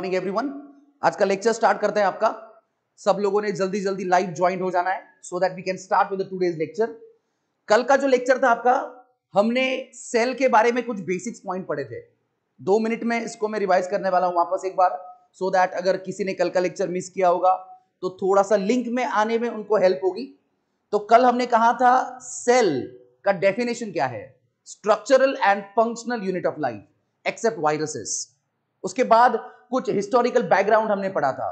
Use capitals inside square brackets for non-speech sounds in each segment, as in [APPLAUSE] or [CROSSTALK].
Morning everyone आज का lecture start करते हैं आपका सब लोगों ने जल्दी जल्दी लाइव ज्वाइन हो जाना है so that we can start with today's lecture कल का जो लेक्चर था आपका हमने सेल के बारे में कुछ बेसिक्स पॉइंट पढ़े थे दो मिनट में इसको मैं रिवाइज करने वाला हूँ वापस एक बार सो so दैट अगर किसी ने कल का लेक्चर मिस किया होगा तो थोड़ा सा लिंक में आने में उनको हेल्प होगी तो कल हमने कहा था सेल का डेफिनेशन क्या है structural and functional unit of life except viruses उसके बाद कुछ हिस्टोरिकल बैकग्राउंड हमने पढ़ा था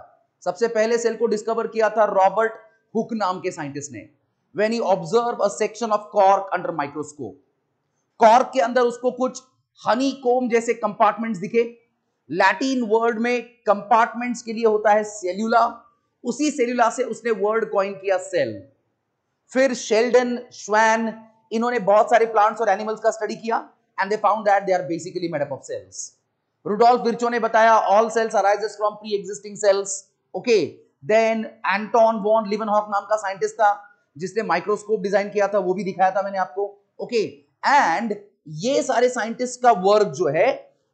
सबसे पहले सेल को डिस्कवर किया था रॉबर्ट हुक नाम के साइंटिस्ट ने when he observe a section of cork under microscope cork के अंदर उसको कुछ हनी कोम जैसे कंपार्टमेंट्स दिखे लैटिन वर्ड में कंपार्टमेंट्स के लिए होता है सेल्यूला उसी सेल्यूला से उसने वर्ड कॉइन किया सेल फिर शेल्डन श्वैन इन्होंने बहुत सारे प्लांट्स और एनिमल्स का स्टडी किया and they found that they are basically made up of cells Rudolf Virchow ने बताया all cells arises from pre-existing cells. Okay. Then Anton von Leeuwenhoek नाम का साइंटिस्ट था जिसने माइक्रोस्कोप डिजाइन किया था वो भी दिखाया था मैंने आपको ओके okay. एंड ये सारे साइंटिस्ट का वर्क जो है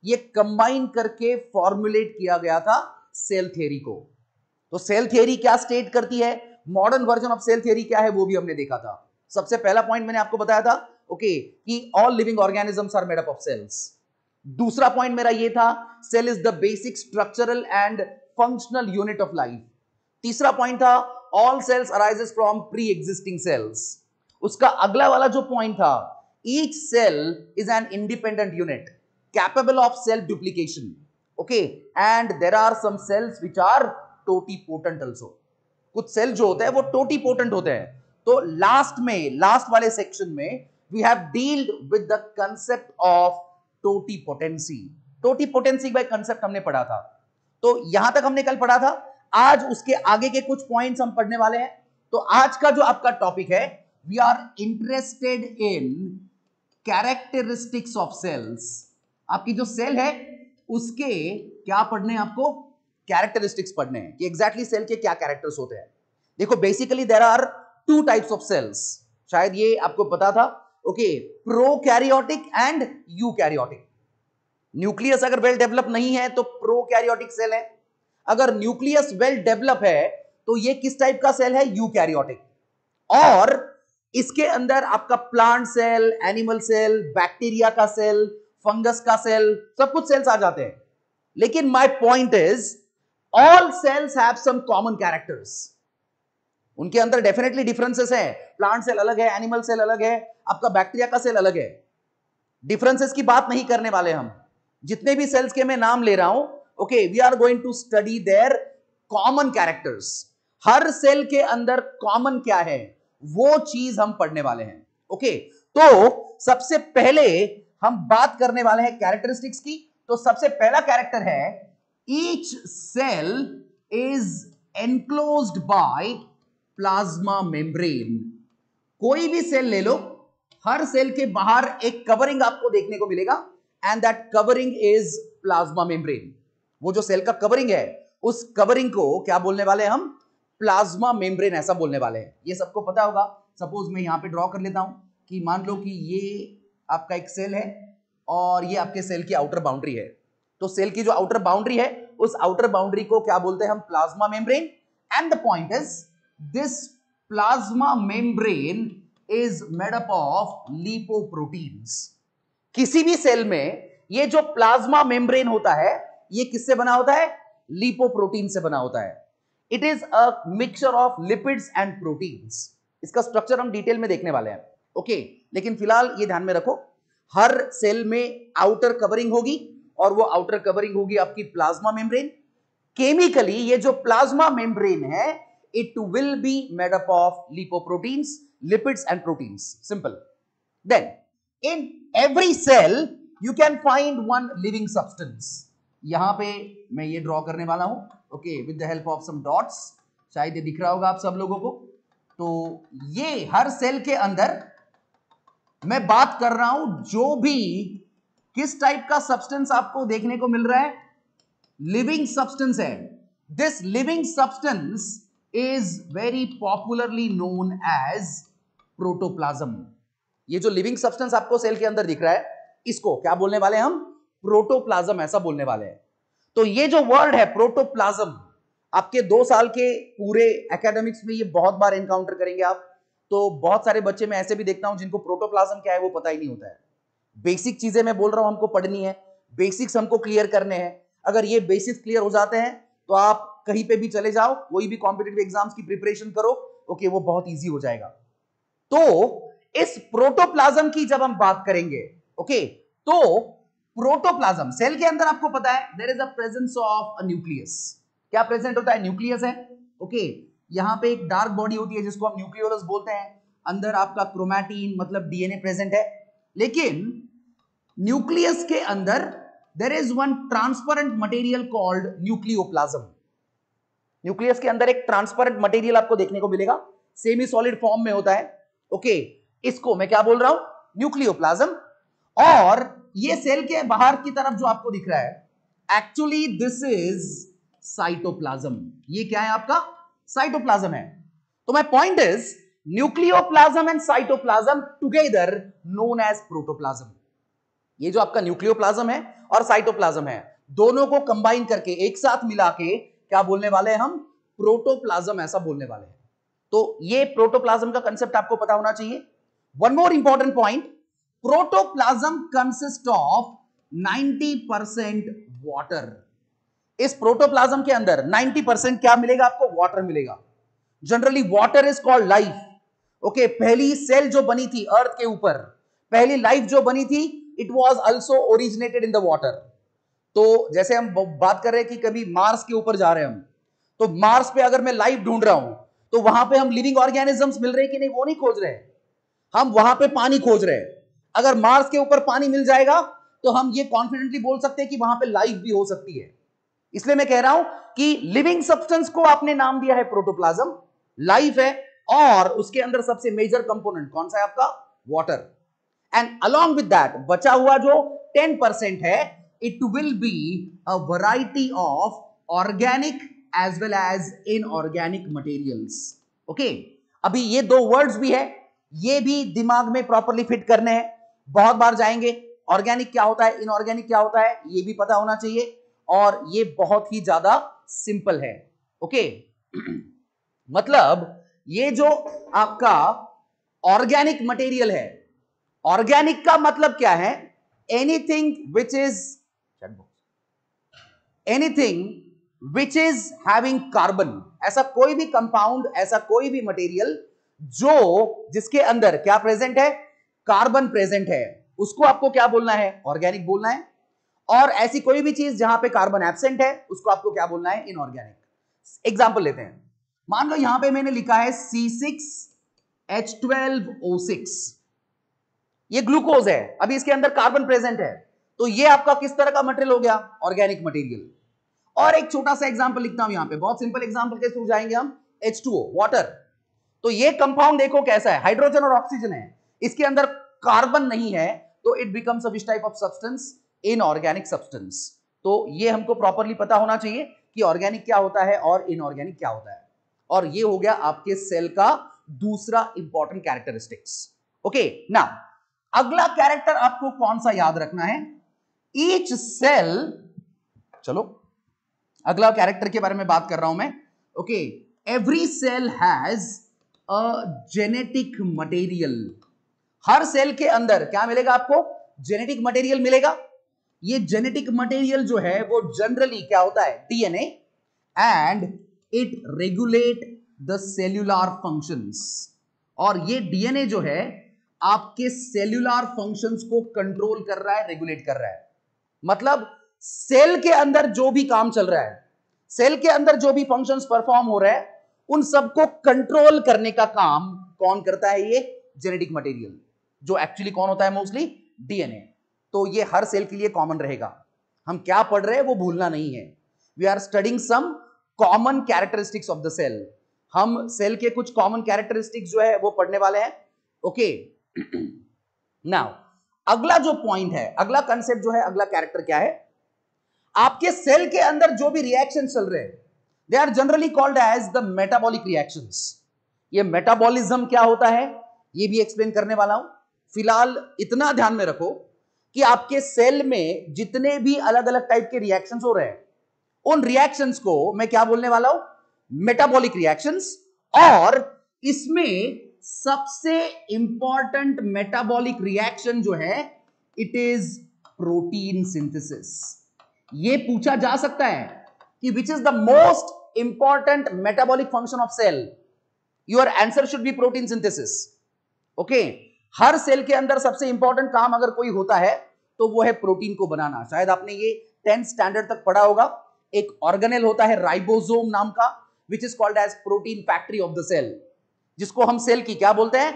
ये कंबाइन करके फॉर्मुलेट किया गया था सेल थ्योरी को तो सेल थ्योरी क्या स्टेट करती है modern version of cell theory क्या है वो भी हमने देखा था सबसे पहला पॉइंट मैंने आपको बताया था ओके okay, कि all living organisms are made up of cells दूसरा पॉइंट मेरा ये था cell is the basic structural and functional unit of life तीसरा पॉइंट था all cells arises from pre existing cells उसका अगला वाला जो पॉइंट था each cell is an independent unit capable of cell duplication okay and there are some cells which are potent also कुछ सेल जो होते हैं वो टोटी पोर्टेंट होते हैं तो लास्ट में लास्ट वाले सेक्शन में we have dealt with the concept of totipotency totipotency का एक कंसेप्ट हमने पढ़ा था तो यहां तक हमने कल पढ़ा था आज उसके आगे के कुछ पॉइंट्स हम पढ़ने वाले हैं तो आज का जो आपका टॉपिक है we are interested in characteristics of cells आपकी जो सेल है उसके क्या पढ़ने हैं आपको कैरेक्टरिस्टिक्स पढ़ने हैं कि एग्जैक्टली exactly सेल के क्या कैरेक्टर्स होते हैं देखो basically there are two types of cells शायद ये आपको पता था okay prokaryotic and eukaryotic nucleus अगर वेल डेवलप नहीं है तो प्रो कैरियोटिक सेल है अगर न्यूक्लियस वेल डेवलप है तो ये किस टाइप का सेल है यू कैरियोटिक और इसके अंदर आपका plant cell animal cell bacteria का सेल फंगस का सेल सब कुछ सेल्स आ जाते हैं लेकिन my point is all cells have some common characters उनके अंदर डेफिनेटली डिफरेंसेस है प्लांट सेल अलग है एनिमल सेल अलग है आपका बैक्टीरिया का सेल अलग है डिफरेंसेस की बात नहीं करने वाले हम जितने भी सेल्स के मैं नाम ले रहा हूं okay we are going to study their common characters हर सेल के अंदर कॉमन क्या है वो चीज हम पढ़ने वाले हैं ओके okay, तो सबसे पहले हम बात करने वाले हैं कैरेक्टरिस्टिक्स की तो सबसे पहला कैरेक्टर है each cell is enclosed by plasma membrane कोई भी सेल ले लो हर सेल के बाहर एक कवरिंग आपको देखने को मिलेगा and that covering is plasma membrane वो जो सेल का कवरिंग है उस कवरिंग को क्या बोलने वाले हम प्लाज्मा मेम्ब्रेन ऐसा बोलने वाले हैं ये सबको पता होगा सपोज मैं यहां पे ड्रॉ कर लेता हूं कि मान लो कि ये आपका एक सेल है और ये आपके सेल की आउटर बाउंड्री है तो सेल की जो आउटर बाउंड्री है उस आउटर बाउंड्री को क्या बोलते हैं हम plasma membrane and the point is This plasma membrane is made up of lipoproteins. किसी भी सेल में ये जो प्लाज्मा मेम्ब्रेन होता है ये किससे बना होता है लिपोप्रोटीन से बना होता है it is a mixture of lipids and proteins इसका स्ट्रक्चर हम डिटेल में देखने वाले हैं ओके okay, लेकिन फिलहाल ये ध्यान में रखो हर सेल में आउटर कवरिंग होगी और वो आउटर कवरिंग होगी आपकी प्लाज्मा मेम्ब्रेन केमिकली ये जो प्लाज्मा मेम्ब्रेन है it will be made up of lipoproteins, lipids and proteins. Simple. Then in every cell you can find one living substance. यहां पे मैं ये ड्रॉ करने वाला हूं okay with the help of some dots शायद ये दिख रहा होगा आप सब लोगों को तो ये हर सेल के अंदर मैं बात कर रहा हूं जो भी किस टाइप का सब्सटेंस आपको देखने को मिल रहा है लिविंग सब्सटेंस है this living substance is very popularly known as protoplasm ये जो लिविंग सब्सटेंस आपको सेल के अंदर दिख रहा है इसको क्या बोलने वाले हम प्रोटोप्लाज्म ऐसा बोलने वाले हैं तो ये जो वर्ड है प्रोटोप्लाज्म आपके दो साल के पूरे एकेडमिक्स में ये बहुत बार एनकाउंटर करेंगे आप तो बहुत सारे बच्चे मैं ऐसे भी देखता हूं जिनको प्रोटोप्लाज्म क्या है वो पता ही नहीं होता है बेसिक चीजें मैं बोल रहा हूं हमको पढ़नी है बेसिक्स हमको क्लियर करने हैं अगर ये बेसिक्स क्लियर हो जाते हैं तो आप कहीं पे भी चले जाओ कोई भी कॉम्पिटेटिव एग्जाम्स की प्रिपरेशन करो ओके वो बहुत ईजी हो जाएगा तो इस प्रोटोप्लाज्म की जब हम बात करेंगे ओके तो प्रोटोप्लाज्म सेल के अंदर आपको पता है there is a presence of a nucleus क्या प्रेजेंट होता है न्यूक्लियस है ओके यहाँ पे एक डार्क बॉडी होती है जिसको हम न्यूक्लियोलस बोलते हैं अंदर आपका क्रोमैटीन मतलब डीएनए प्रेजेंट है लेकिन न्यूक्लियस के अंदर there is one transparent material called nucleoplasm nucleus के अंदर एक ट्रांसपेरेंट मटेरियल आपको देखने को मिलेगा सेमी सॉलिड फॉर्म में होता है ओके okay, इसको मैं क्या बोल रहा हूं न्यूक्लियोप्लाज्म और ये सेल के बाहर की तरफ जो आपको दिख रहा है एक्चुअली दिस इज साइटोप्लाज्म ये क्या है आपका साइटोप्लाज्म है तो my point is nucleoplasm and cytoplasm together known as protoplasm ये जो आपका न्यूक्लियोप्लाज्म है और साइटोप्लाज्म है दोनों को कंबाइन करके एक साथ मिला के क्या बोलने वाले हैं हम प्रोटोप्लाज्म ऐसा बोलने वाले हैं तो ये प्रोटोप्लाज्म का कंसेप्ट आपको पता होना चाहिए one more important point protoplasm consist of 90 percent water इस प्रोटोप्लाज्म के अंदर 90 परसेंट क्या मिलेगा आपको वाटर मिलेगा generally water is called life okay पहली सेल जो बनी थी अर्थ के ऊपर पहली लाइफ जो बनी थी it was also originated in the water तो जैसे हम बात कर रहे हैं कि कभी मार्स के ऊपर जा रहे हैं हम तो मार्स पे अगर मैं लाइफ ढूंढ रहा हूं तो वहां पे हम लिविंग ऑर्गेनिजम्स मिल रहे हैं कि नहीं वो नहीं खोज रहे हम वहां पे पानी खोज रहे हैं अगर मार्स के ऊपर पानी मिल जाएगा तो हम ये कॉन्फिडेंटली बोल सकते हैं कि वहां पे लाइफ भी हो सकती है इसलिए मैं कह रहा हूं कि लिविंग सब्सटेंस को आपने नाम दिया है प्रोटोप्लाज्म लाइफ है और उसके अंदर सबसे मेजर कंपोनेंट कौन सा है आपका water and along with that बचा हुआ जो 10% है it will be a variety of organic as well as inorganic materials okay अभी ये दो वर्ड्स भी है ये भी दिमाग में प्रॉपरली फिट करने हैं बहुत बार जाएंगे ऑर्गेनिक क्या होता है इनऑर्गेनिक क्या होता है ये भी पता होना चाहिए और ये बहुत ही ज्यादा सिंपल है ओके okay? [CLEARS THROAT] मतलब ये जो आपका ऑर्गेनिक मटेरियल है ऑर्गेनिक का मतलब क्या है anything which is checkbooks anything which is having carbon ऐसा कोई भी कंपाउंड ऐसा कोई भी मटेरियल जो जिसके अंदर क्या प्रेजेंट है कार्बन प्रेजेंट है उसको आपको क्या बोलना है ऑर्गेनिक बोलना है और ऐसी कोई भी चीज जहां पे कार्बन एब्सेंट है उसको आपको क्या बोलना है इनऑर्गेनिक एग्जाम्पल लेते हैं मान लो यहां पे मैंने लिखा है C six H twelve O six ये ग्लूकोज है अभी इसके अंदर कार्बन प्रेजेंट है तो ये आपका किस तरह का मटेरियल हो गया ऑर्गेनिक मटेरियल और एक छोटा सा एग्जाम्पल लिखता हूं यहां पे बहुत सिंपल एग्जाम्पल के थ्रू जाएंगे हम एच टू वाटर तो ये कंपाउंड देखो कैसा है हाइड्रोजन और ऑक्सीजन है इसके अंदर कार्बन नहीं है तो it becomes which type of substance inorganic substance तो ये हमको प्रॉपरली पता होना चाहिए कि ऑर्गेनिक क्या होता है और इनऑर्गेनिक क्या होता है और ये हो गया आपके सेल का दूसरा इंपॉर्टेंट कैरेक्टरिस्टिक्स ओके ना अगला कैरेक्टर आपको कौन सा याद रखना है ईच सेल चलो अगला कैरेक्टर के बारे में बात कर रहा हूं मैं okay every cell has a genetic material हर सेल के अंदर क्या मिलेगा आपको जेनेटिक मटेरियल मिलेगा ये जेनेटिक मटेरियल जो है वो जनरली क्या होता है DNA and it regulate the cellular functions और ये डीएनए जो है आपके सेल्यूलर फंक्शंस को कंट्रोल कर रहा है रेगुलेट कर रहा है मतलब सेल के अंदर जो भी काम चल रहा है सेल के अंदर जो भी फंक्शन परफॉर्म हो रहे हैं उन सबको कंट्रोल करने का काम कौन करता है ये जेनेटिक मटेरियल जो एक्चुअली कौन होता है मोस्टली डीएनए तो ये हर सेल के लिए कॉमन रहेगा हम क्या पढ़ रहे हैं वो भूलना नहीं है we are studying some common characteristics of the cell हम सेल के कुछ कॉमन कैरेक्टरिस्टिक्स जो है वो पढ़ने वाले हैं ओके नाउ [CLEARS THROAT] अगला जो पॉइंट है अगला कंसेप्ट जो है अगला कैरेक्टर क्या है आपके सेल के अंदर जो भी रिएक्शन चल रहे हैं they are generally called as the metabolic reaction ये मेटाबॉलिज्म क्या होता है ये भी एक्सप्लेन करने वाला हूं फिलहाल इतना ध्यान में रखो कि आपके सेल में जितने भी अलग अलग टाइप के रिएक्शन हो रहे हैं उन रिएक्शन को मैं क्या बोलने वाला हूं मेटाबॉलिक रिएक्शन और इसमें सबसे इंपॉर्टेंट मेटाबॉलिक रिएक्शन जो है इट इज प्रोटीन सिंथेसिस ये पूछा जा सकता है कि which is the most important metabolic function of cell your answer should be protein synthesis okay हर सेल के अंदर सबसे इंपॉर्टेंट काम अगर कोई होता है तो वो है प्रोटीन को बनाना शायद आपने ये टेंथ स्टैंडर्ड तक पढ़ा होगा एक ऑर्गेनेल होता है राइबोसोम नाम का which is called as protein factory of the cell जिसको हम सेल की क्या बोलते हैं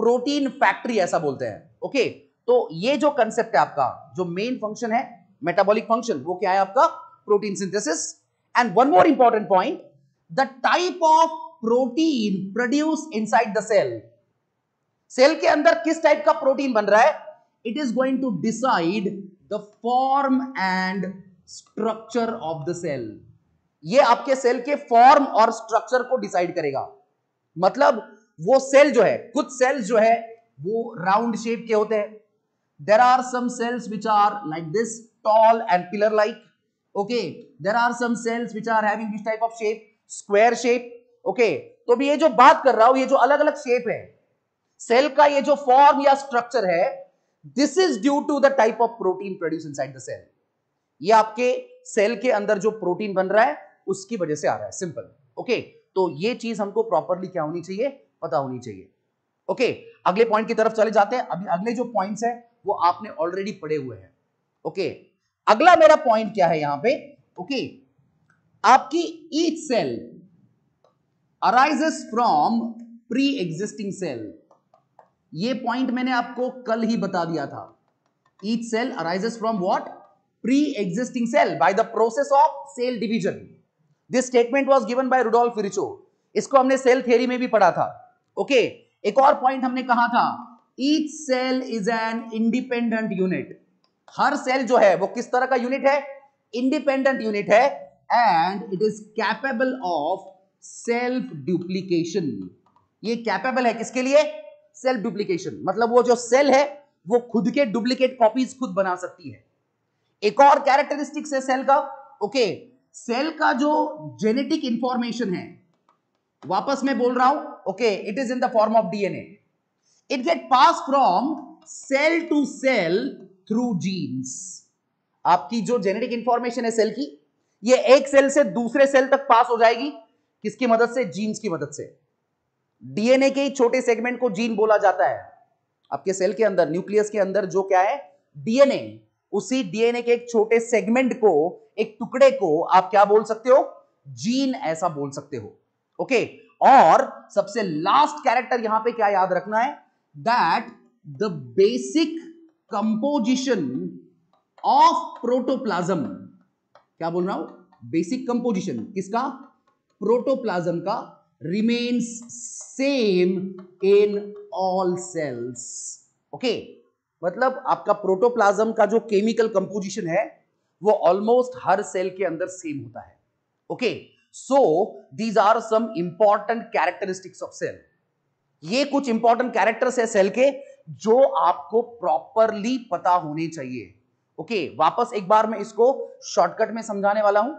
प्रोटीन फैक्ट्री ऐसा बोलते हैं ओके तो ये जो कंसेप्ट है आपका जो मेन फंक्शन है मेटाबॉलिक फंक्शन वो क्या है आपका protein synthesis and one more important point the type of protein produce inside the cell cell के अंदर किस टाइप का प्रोटीन बन रहा है it is going to decide the form and structure of the cell ये आपके सेल के फॉर्म और स्ट्रक्चर को डिसाइड करेगा मतलब वो सेल जो है कुछ सेल्स जो है वो राउंड शेप के होते हैं there are some which are like this tall and pillar like okay there are some which are having this type of shape shape okay तो भी ये जो बात कर रहा हूं ये जो अलग अलग शेप है सेल का ये जो फॉर्म या स्ट्रक्चर है this is due to the type of protein produce inside the cell ये आपके सेल के अंदर जो प्रोटीन बन रहा है उसकी वजह से आ रहा है सिंपल ओके okay? तो ये चीज हमको प्रॉपरली क्या होनी चाहिए पता होनी चाहिए ओके okay, अगले पॉइंट की तरफ चले जाते हैं अभी अगले जो पॉइंट्स है वो आपने ऑलरेडी पढ़े हुए हैं ओके okay, अगला मेरा पॉइंट क्या है यहां पे ओके okay, आपकी each cell arises from pre existing cell ये पॉइंट मैंने आपको कल ही बता दिया था each cell arises from what pre existing cell by the process of cell division this statement was given by Rudolf Virchow इसको हमने सेल थेरी में भी पढ़ा था ओके okay, एक और पॉइंट हमने कहा था each cell is an independent unit हर सेल जो है वो किस तरह का यूनिट है इंडिपेंडेंट यूनिट है and it is capable of self duplication ये कैपेबल है किसके लिए सेल्फ डुप्लीकेशन मतलब वो जो सेल है वो खुद के डुप्लीकेट कॉपीज खुद बना सकती है एक और कैरेक्टरिस्टिक्स है सेल का ओके okay, सेल का जो जेनेटिक इंफॉर्मेशन है वापस मैं बोल रहा हूं okay it is in the form of DNA it get pass from cell to cell through genes आपकी जो जेनेटिक इंफॉर्मेशन है सेल की ये एक सेल से दूसरे सेल तक पास हो जाएगी किसकी मदद से जीन्स की मदद से डीएनए के छोटे सेगमेंट को जीन बोला जाता है आपके सेल के अंदर न्यूक्लियस के अंदर जो क्या है डीएनए उसी डीएनए के एक छोटे सेगमेंट को एक टुकड़े को आप क्या बोल सकते हो जीन ऐसा बोल सकते हो ओके और सबसे लास्ट कैरेक्टर यहां पे क्या याद रखना है that the basic composition of protoplasm क्या बोल रहा हूं बेसिक कंपोजिशन किसका प्रोटोप्लाज्म का remains same in all cells okay मतलब आपका प्रोटोप्लाज्म का जो केमिकल कंपोजिशन है वो ऑलमोस्ट हर सेल के अंदर सेम होता है okay so these are some important characteristics of cell ये कुछ इंपॉर्टेंट कैरेक्टर्स है सेल के जो आपको प्रॉपरली पता होने चाहिए ओके okay, वापस एक बार मैं इसको शॉर्टकट में समझाने वाला हूं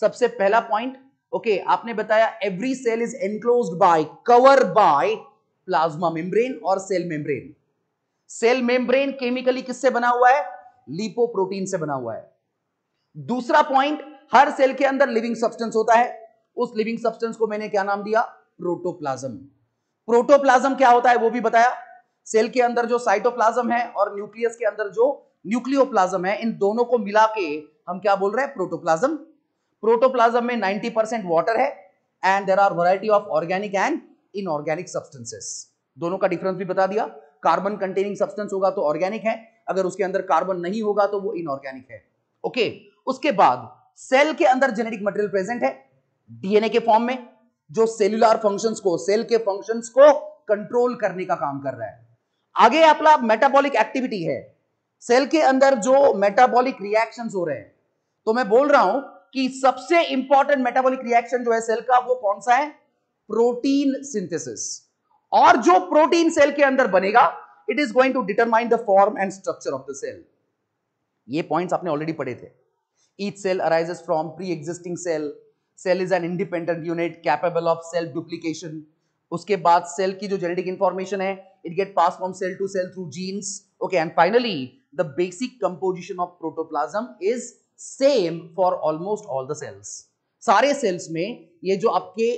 सबसे पहला पॉइंट ओके okay, आपने बताया every cell is enclose by cover by plasma membrane और cell membrane cell membrane chemically किससे बना हुआ है लिपोप्रोटीन से बना हुआ है दूसरा पॉइंट हर सेल के अंदर लिविंग सब्सटेंस होता है उस लिविंग सब्सटेंस को मैंने क्या नाम दिया प्रोटोप्लाज्म प्रोटोप्लाज्म क्या होता है वो भी बताया सेल के अंदर जो साइटोप्लाज्म है और न्यूक्लियस के अंदर जो न्यूक्लियोप्लाज्म है इन दोनों को मिला के हम क्या बोल रहे हैं प्रोटोप्लाज्म प्रोटोप्लाज्म में 90 परसेंट वाटर है and there are variety of organic and inorganic substances दोनों का डिफरेंस भी बता दिया कार्बन कंटेनिंग सब्सटेंस होगा तो ऑर्गेनिक है अगर उसके अंदर कार्बन नहीं होगा तो वो इनऑर्गेनिक है ओके okay. उसके बाद सेल के अंदर जेनेटिक मटेरियल प्रेजेंट है डीएनए के फॉर्म में जो सेल्युलर फंक्शंस को सेल के फंक्शंस को कंट्रोल करने का काम कर रहा है आगे अपना मेटाबॉलिक एक्टिविटी है सेल के अंदर जो मेटाबॉलिक रिएक्शंस हो रहे हैं तो मैं बोल रहा हूं कि सबसे इंपॉर्टेंट मेटाबॉलिक रिएक्शन जो है सेल का वो कौन सा है प्रोटीन सिंथेसिस और जो प्रोटीन सेल के अंदर बनेगा it is going to determine the form and structure of the cell ये पॉइंट्स आपने ऑलरेडी पढ़े थे Each cell arises from pre-existing cell. Cell is an independent unit capable of self duplication. उसके बाद cell की जो जेनेटिक इंफॉर्मेशन है it get pass from cell to cell through genes okay and finally the basic composition of protoplasm is same for almost all the cells सारे cells में ये जो आपके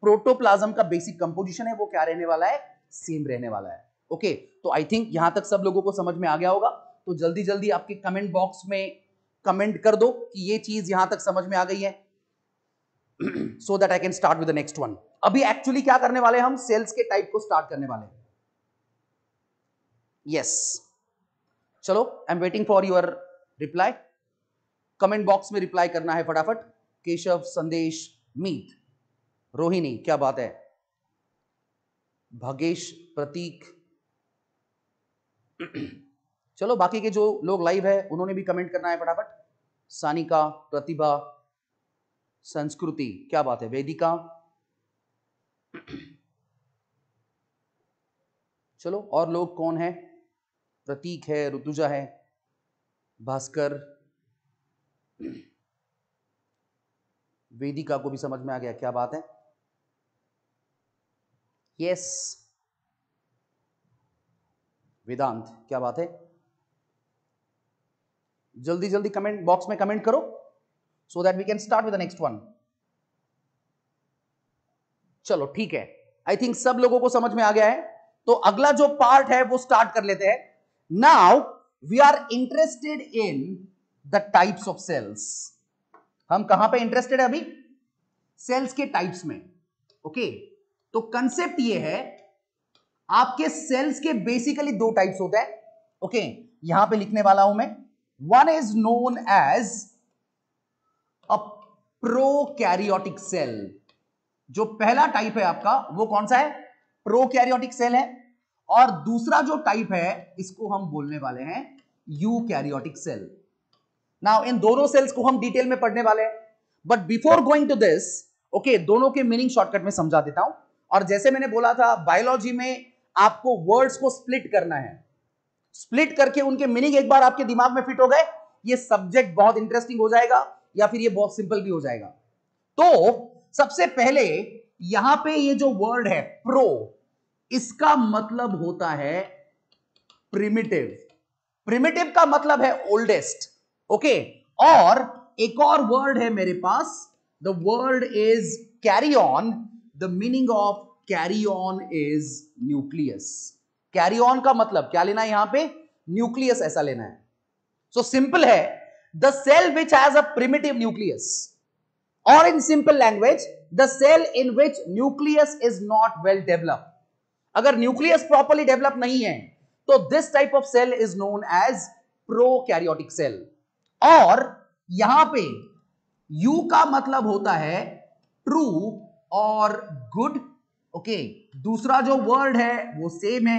प्रोटोप्लाज्म का बेसिक कंपोजिशन है वो क्या रहने वाला है सेम रहने वाला है ओके okay, तो आई थिंक यहां तक सब लोगों को समझ में आ गया होगा तो जल्दी जल्दी आपके कमेंट बॉक्स में कमेंट कर दो कि ये चीज यहां तक समझ में आ गई है so that I can start with the next one अभी एक्चुअली क्या करने वाले हम सेल्स के टाइप को स्टार्ट करने वाले यस yes. चलो I am waiting for your reply comment box में रिप्लाई करना है फटाफट केशव संदेश मीत रोहिणी क्या बात है भगेश प्रतीक [CLEARS THROAT] चलो बाकी के जो लोग लाइव है उन्होंने भी कमेंट करना है फटाफट सानिका प्रतिभा संस्कृति क्या बात है वेदिका चलो और लोग कौन है प्रतीक है ऋतुजा है भास्कर वेदिका को भी समझ में आ गया क्या बात है यस वेदांत क्या बात है जल्दी जल्दी कमेंट बॉक्स में कमेंट करो so that we can start with next one चलो ठीक है आई थिंक सब लोगों को समझ में आ गया है तो अगला जो पार्ट है वो स्टार्ट कर लेते हैं now we are interested in the types of cells हम कहां पे इंटरेस्टेड है अभी सेल्स के टाइप्स में ओके okay. तो कंसेप्ट ये है आपके सेल्स के बेसिकली दो टाइप्स होते हैं ओके okay. यहां पे लिखने वाला हूं मैं One is known as a prokaryotic cell. जो पहला टाइप है आपका वो कौन सा है प्रोकैरियोटिक सेल है और दूसरा जो टाइप है इसको हम बोलने वाले हैं यू कैरियोटिक सेल नाउ इन दोनों सेल्स को हम डिटेल में पढ़ने वाले हैं but before going to this okay दोनों के मीनिंग शॉर्टकट में समझा देता हूं और जैसे मैंने बोला था बायोलॉजी में आपको वर्ड्स को स्प्लिट करना है स्प्लिट करके उनके मीनिंग एक बार आपके दिमाग में फिट हो गए ये सब्जेक्ट बहुत इंटरेस्टिंग हो जाएगा या फिर ये बहुत सिंपल भी हो जाएगा तो सबसे पहले यहां पे ये जो वर्ड है प्रो इसका मतलब होता है प्रिमिटिव प्रिमिटिव का मतलब है ओल्डेस्ट ओके और एक और वर्ड है मेरे पास the word is karyon the meaning of karyon is nucleus karyon का मतलब क्या लेना है यहां पे न्यूक्लियस ऐसा लेना है सो so, सिंपल है the cell which has a primitive nucleus और in simple language the cell in which nucleus is not well develop अगर न्यूक्लियस प्रॉपरली डेवलप नहीं है तो this type of cell is known as prokaryotic cell और यहां पे you का मतलब होता है ट्रू और गुड ओके okay. दूसरा जो वर्ड है वो सेम है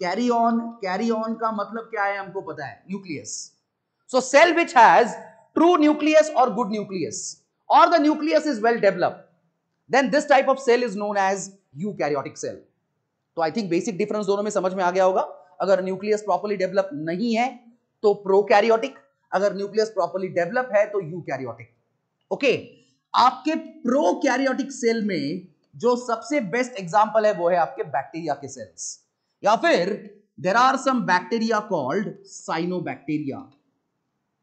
कैरी ऑन कैरी ऑन का मतलब क्या है हमको पता है nucleus so cell which has true nucleus और गुड न्यूक्लियस और the nucleus is well develop then this type of cell is known as eukaryotic cell तो आई थिंक बेसिक डिफरेंस दोनों में समझ में आ गया होगा अगर न्यूक्लियस प्रॉपरली डेवलप नहीं है तो प्रो कैरियोटिक अगर न्यूक्लियस प्रॉपरली डेवलप है तो यू कैरियोटिक ओके आपके प्रो कैरियोटिक सेल में जो सबसे बेस्ट एग्जाम्पल है वो है आपके बैक्टीरिया के सेल्स या फिर there are some bacteria called cyanobacteria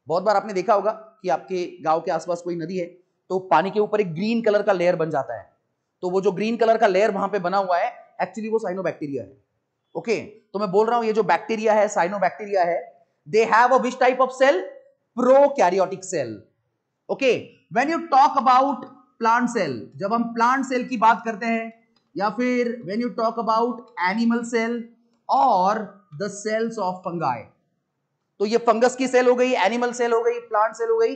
बहुत बार आपने देखा होगा कि आपके गांव के आसपास कोई नदी है तो पानी के ऊपर एक ग्रीन कलर का लेयर बन जाता है तो वो जो ग्रीन कलर का लेयर वहां पे बना हुआ है एक्चुअली वो साइनो बैक्टीरिया है ओके तो मैं बोल रहा हूं ये जो बैक्टीरिया है साइनो बैक्टीरिया है they have a which type of cell karyotic cell okay when you talk about plant cell जब हम प्लांट सेल की बात करते हैं या फिर when you talk about animal cell और द सेल्स ऑफ फंगाई तो ये फंगस की सेल हो गई एनिमल सेल हो गई प्लांट सेल हो गई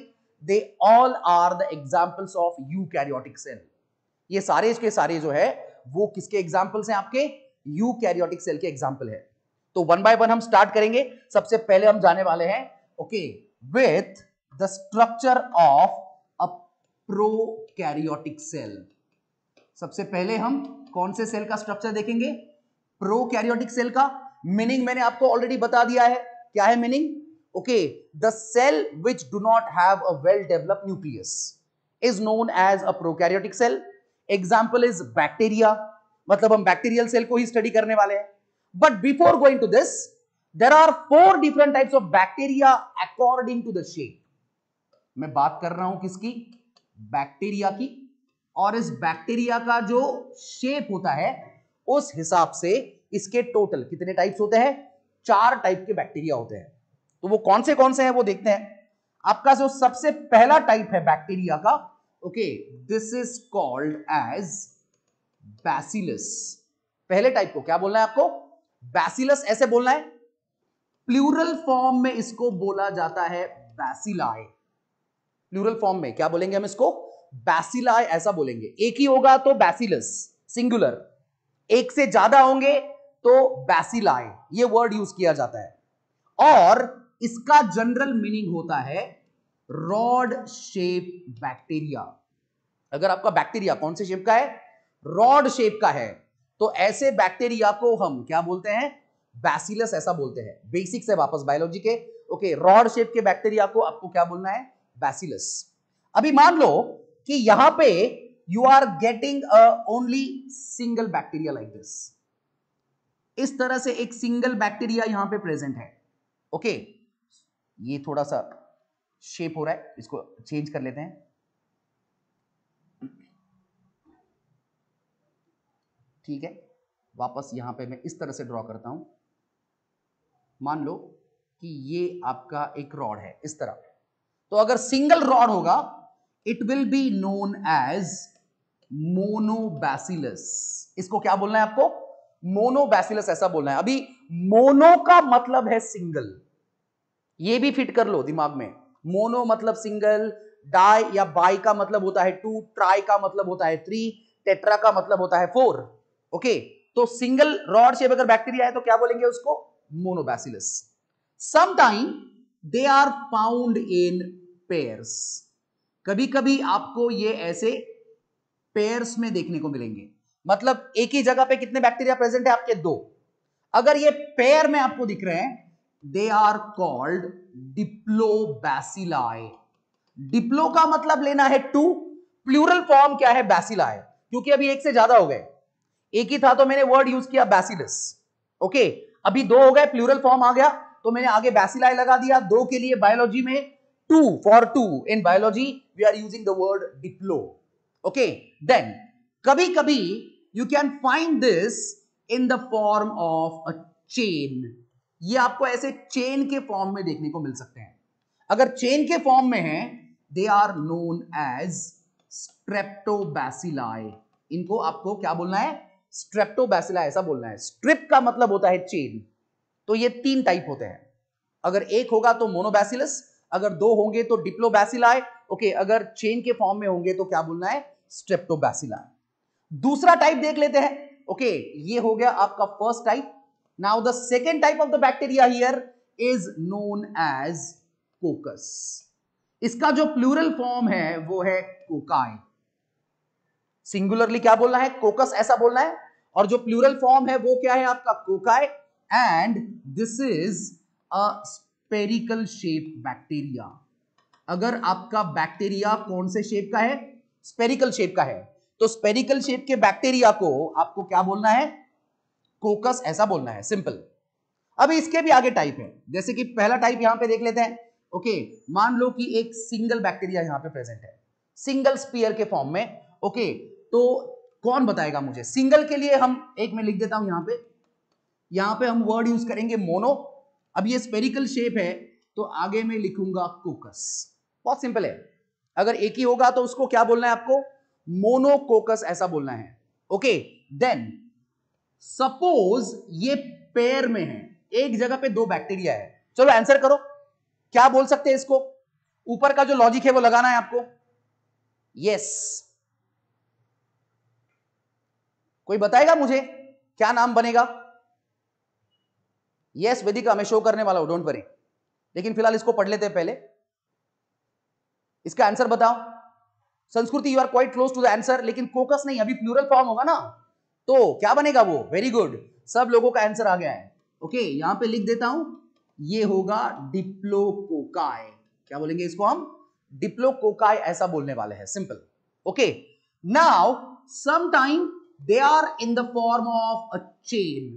they all are the examples of eukaryotic cell ये सारे के सारे जो है वो किसके एग्जाम्पल्स हैं आपके यू कैरियोटिक सेल के एग्जाम्पल है तो वन बाय वन हम स्टार्ट करेंगे सबसे पहले हम जाने वाले हैं okay with the structure of a prokaryotic cell सबसे पहले हम कौन से सेल का स्ट्रक्चर देखेंगे प्रो कैरियोटिक सेल का मीनिंग मैंने आपको ऑलरेडी बता दिया है क्या है meaning okay the cell which do not have a well develop nucleus is known as a prokaryotic cell example is bacteria मतलब हम बैक्टीरियल सेल को ही स्टडी करने वाले हैं but before going to this there are four different types of bacteria according to the shape मैं बात कर रहा हूं किसकी बैक्टीरिया की और इस बैक्टीरिया का जो शेप होता है उस हिसाब से इसके टोटल कितने टाइप्स होते हैं चार टाइप के बैक्टीरिया होते हैं तो वो कौन से कौन से हैं वो देखते हैं आपका जो सबसे पहला टाइप है बैक्टीरिया का okay this is called as bacillus पहले टाइप को क्या बोलना है आपको बैसिलस ऐसे बोलना है प्लूरल फॉर्म में इसको बोला जाता है बैसिलाए प्लूरल फॉर्म में क्या बोलेंगे हम इसको बैसिला ऐसा बोलेंगे एक ही होगा तो बैसिलस सिंगुलर एक से ज्यादा होंगे तो बैसिलाए ये वर्ड यूज किया जाता है और इसका जनरल मीनिंग होता है रॉड शेप बैक्टीरिया अगर आपका बैक्टीरिया कौन से शेप का है रॉड शेप का है तो ऐसे बैक्टीरिया को हम क्या बोलते हैं बैसिलस ऐसा बोलते हैं बेसिक से वापस बायोलॉजी के ओके रॉड शेप के बैक्टीरिया को आपको क्या बोलना है बैसिलस अभी मान लो कि यहां पे you are getting a only single bacteria like this इस तरह से एक सिंगल बैक्टीरिया यहां पे प्रेजेंट है ओके okay. ये थोड़ा सा शेप हो रहा है इसको चेंज कर लेते हैं ठीक है वापस यहां पे मैं इस तरह से ड्रॉ करता हूं मान लो कि ये आपका एक रॉड है इस तरह तो अगर सिंगल रॉड होगा it will be known as monobacillus इसको क्या बोलना है आपको मोनोबैसिलस ऐसा बोलना है अभी मोनो का मतलब है सिंगल ये भी फिट कर लो दिमाग में मोनो मतलब सिंगल डाई या बाई का मतलब होता है टू ट्राई का मतलब होता है थ्री टेट्रा का मतलब होता है फोर ओके तो सिंगल रॉड शेप अगर बैक्टीरिया है तो क्या बोलेंगे उसको monobacillus sometime they are found in pairs कभी कभी आपको ये ऐसे पेयर्स में देखने को मिलेंगे मतलब एक ही जगह पे कितने बैक्टीरिया प्रेजेंट है आपके दो अगर ये पेयर में आपको दिख रहे हैं they are called diplobacilli diplo का मतलब लेना है टू प्लूरल फॉर्म क्या है बैसिलाय क्योंकि अभी एक से ज्यादा हो गए एक ही था तो मैंने वर्ड यूज किया बैसिलस ओके अभी दो हो गए प्लूरल फॉर्म आ गया तो मैंने आगे बैसिलाय लगा दिया दो के लिए बायोलॉजी में two for two in biology we are using the word diplo okay then kabhi kabhi you can find this in the form of a chain ये आपको ऐसे चेन के फॉर्म में देखने को मिल सकते हैं अगर चेन के फॉर्म में है they are known as streptobacilli इनको आपको क्या बोलना है स्ट्रेप्टोबैसिला ऐसा बोलना है स्ट्रिप का मतलब होता है चेन तो ये तीन टाइप होते हैं अगर एक होगा तो मोनोबैसिलस अगर दो होंगे तो डिप्लोबैसिलाए ओके अगर चेन के फॉर्म में होंगे तो क्या बोलना है स्ट्रेप्टोबैसिलाए दूसरा टाइप देख लेते हैं ओके ये हो गया आपका first type now the second type of the bacteria here is known as coccus इसका जो प्लूरल फॉर्म है वो है कोकाई सिंगुलरली क्या बोलना है कोकस ऐसा बोलना है और जो प्लूरल फॉर्म है वो क्या है आपका cocci and this is spherical shape bacteria अगर आपका बैक्टीरिया कौन से शेप का है स्पेरिकल शेप का है तो स्पेरिकल शेप के बैक्टीरिया को आपको क्या बोलना है कोकस ऐसा बोलना है सिंपल अब इसके भी आगे टाइप है जैसे कि पहला टाइप यहां पे देख लेते हैं ओके मान लो कि एक सिंगल बैक्टीरिया यहां पे प्रेजेंट है सिंगल स्पीयर के फॉर्म में ओके तो कौन बताएगा मुझे सिंगल के लिए हम एक में लिख देता हूं यहां पे यहां पे हम वर्ड यूज करेंगे मोनो अब ये स्पेरिकल शेप है तो आगे मैं लिखूंगा कोकस बहुत सिंपल है अगर एक ही होगा तो उसको क्या बोलना है आपको मोनोकोकस ऐसा बोलना है ओके देन सपोज ये पेयर में है एक जगह पे दो बैक्टीरिया है चलो आंसर करो क्या बोल सकते हैं इसको ऊपर का जो लॉजिक है वो लगाना है आपको यस कोई बताएगा मुझे क्या नाम बनेगा यस वेदिका मैं शो करने वाला हूं डोंट वरी लेकिन फिलहाल इसको पढ़ लेते हैं पहले इसका आंसर बताओ Sanskriti you are quite close to the answer लेकिन कोकस नहीं अभी प्लूरल फॉर्म होगा ना तो क्या बनेगा वो वेरी गुड सब लोगों का आंसर आ गया है ओके okay, यहां पे लिख देता हूं ये होगा डिप्लोकोकाई क्या बोलेंगे इसको हम डिप्लोकोकाई ऐसा बोलने वाले हैं simple okay now sometime they are in the form of a chain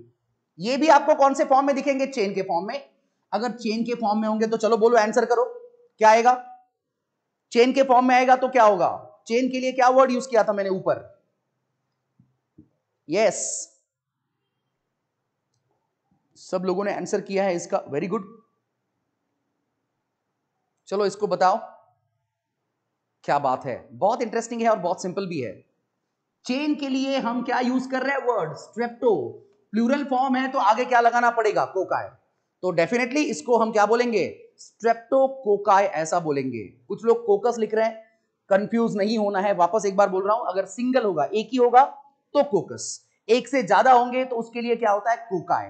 ये भी आपको कौन से फॉर्म में दिखेंगे चेन के फॉर्म में अगर चेन के फॉर्म में होंगे तो चलो बोलो आंसर करो क्या आएगा चेन के फॉर्म में आएगा तो क्या होगा चेन के लिए क्या वर्ड यूज किया था मैंने ऊपर यस सब लोगों ने आंसर किया है इसका वेरी गुड चलो इसको बताओ क्या बात है बहुत इंटरेस्टिंग है और बहुत सिंपल भी है चेन के लिए हम क्या यूज कर रहे हैं वर्ड स्ट्रेप्टो प्लूरल फॉर्म है तो आगे क्या लगाना पड़ेगा कोकाय तो डेफिनेटली इसको हम क्या बोलेंगे स्ट्रेप्टोकोकाय ऐसा बोलेंगे कुछ लोग कोकस लिख रहे हैं कंफ्यूज नहीं होना है वापस एक बार बोल रहा हूं अगर सिंगल होगा एक ही होगा तो कोकस एक से ज्यादा होंगे तो उसके लिए क्या होता है कोकाय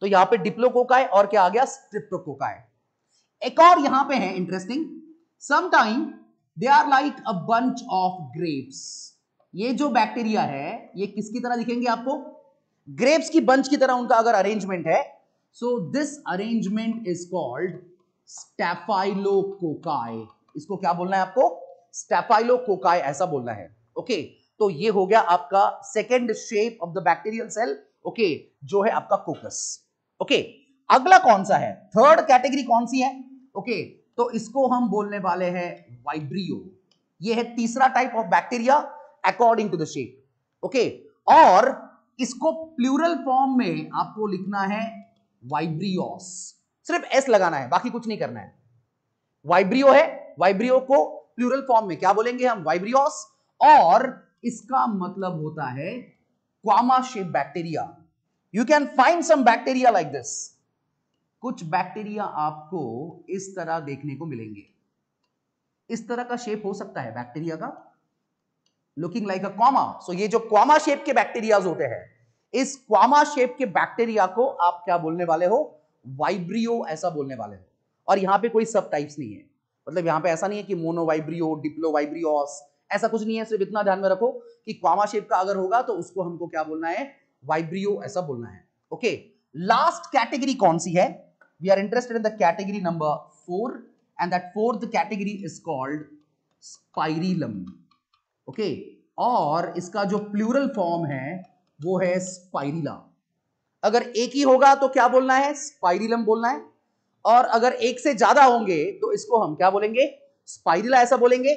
तो यहां पे डिप्लोकोकाय और क्या आ गया स्ट्रिप्टोकोकाय एक और यहां पे है interesting sometime they are like a bunch of grapes ये जो बैक्टीरिया है ये किसकी तरह दिखेंगे आपको ग्रेप्स की बंच की तरह उनका अगर अरेंजमेंट है so this arrangement is called staphylococci इसको क्या बोलना है आपको स्टेफाइलो कोकाय ऐसा बोलना है ओके okay, तो ये हो गया आपका second shape of the bacterial cell okay जो है आपका कोकस ओके okay, अगला कौन सा है थर्ड कैटेगरी कौन सी है ओके okay, तो इसको हम बोलने वाले हैं वाइब्रियो ये है तीसरा type of bacteria according to the shape okay और इसको प्लूरल फॉर्म में आपको लिखना है वाइब्रियोस सिर्फ एस लगाना है बाकी कुछ नहीं करना है वाइब्रियो है वाइब्रियो को प्लूरल फॉर्म में क्या बोलेंगे हम वाइब्रियोस और इसका मतलब होता है comma shape bacteria you can find some bacteria like this कुछ बैक्टीरिया आपको इस तरह देखने को मिलेंगे इस तरह का शेप हो सकता है बैक्टीरिया का looking like a comma so ये जो क्वामा शेप के बैक्टीरियाज होते हैं इस क्वामा शेप के बैक्टीरिया को आप क्या बोलने वाले हो वाइब्रियो ऐसा बोलने वाले हो और यहाँ पे कोई सब टाइप्स नहीं है मतलब यहाँ पे ऐसा नहीं है कि मोनो वाइब्रियो डिप्लो डिप्लोवाइब्रियोस ऐसा कुछ नहीं है सिर्फ इतना ध्यान में रखो कि क्वामा शेप का अगर होगा तो उसको हमको क्या बोलना है वाइब्रियो ऐसा बोलना है ओके लास्ट कैटेगरी कौन सी है we are interested in the category number four and that fourth category is called spirillum okay और इसका जो प्लूरल फॉर्म है वो है स्पाइरिला अगर एक ही होगा तो क्या बोलना है स्पाइरिलम बोलना है और अगर एक से ज्यादा होंगे तो इसको हम क्या बोलेंगे स्पाइरिला ऐसा बोलेंगे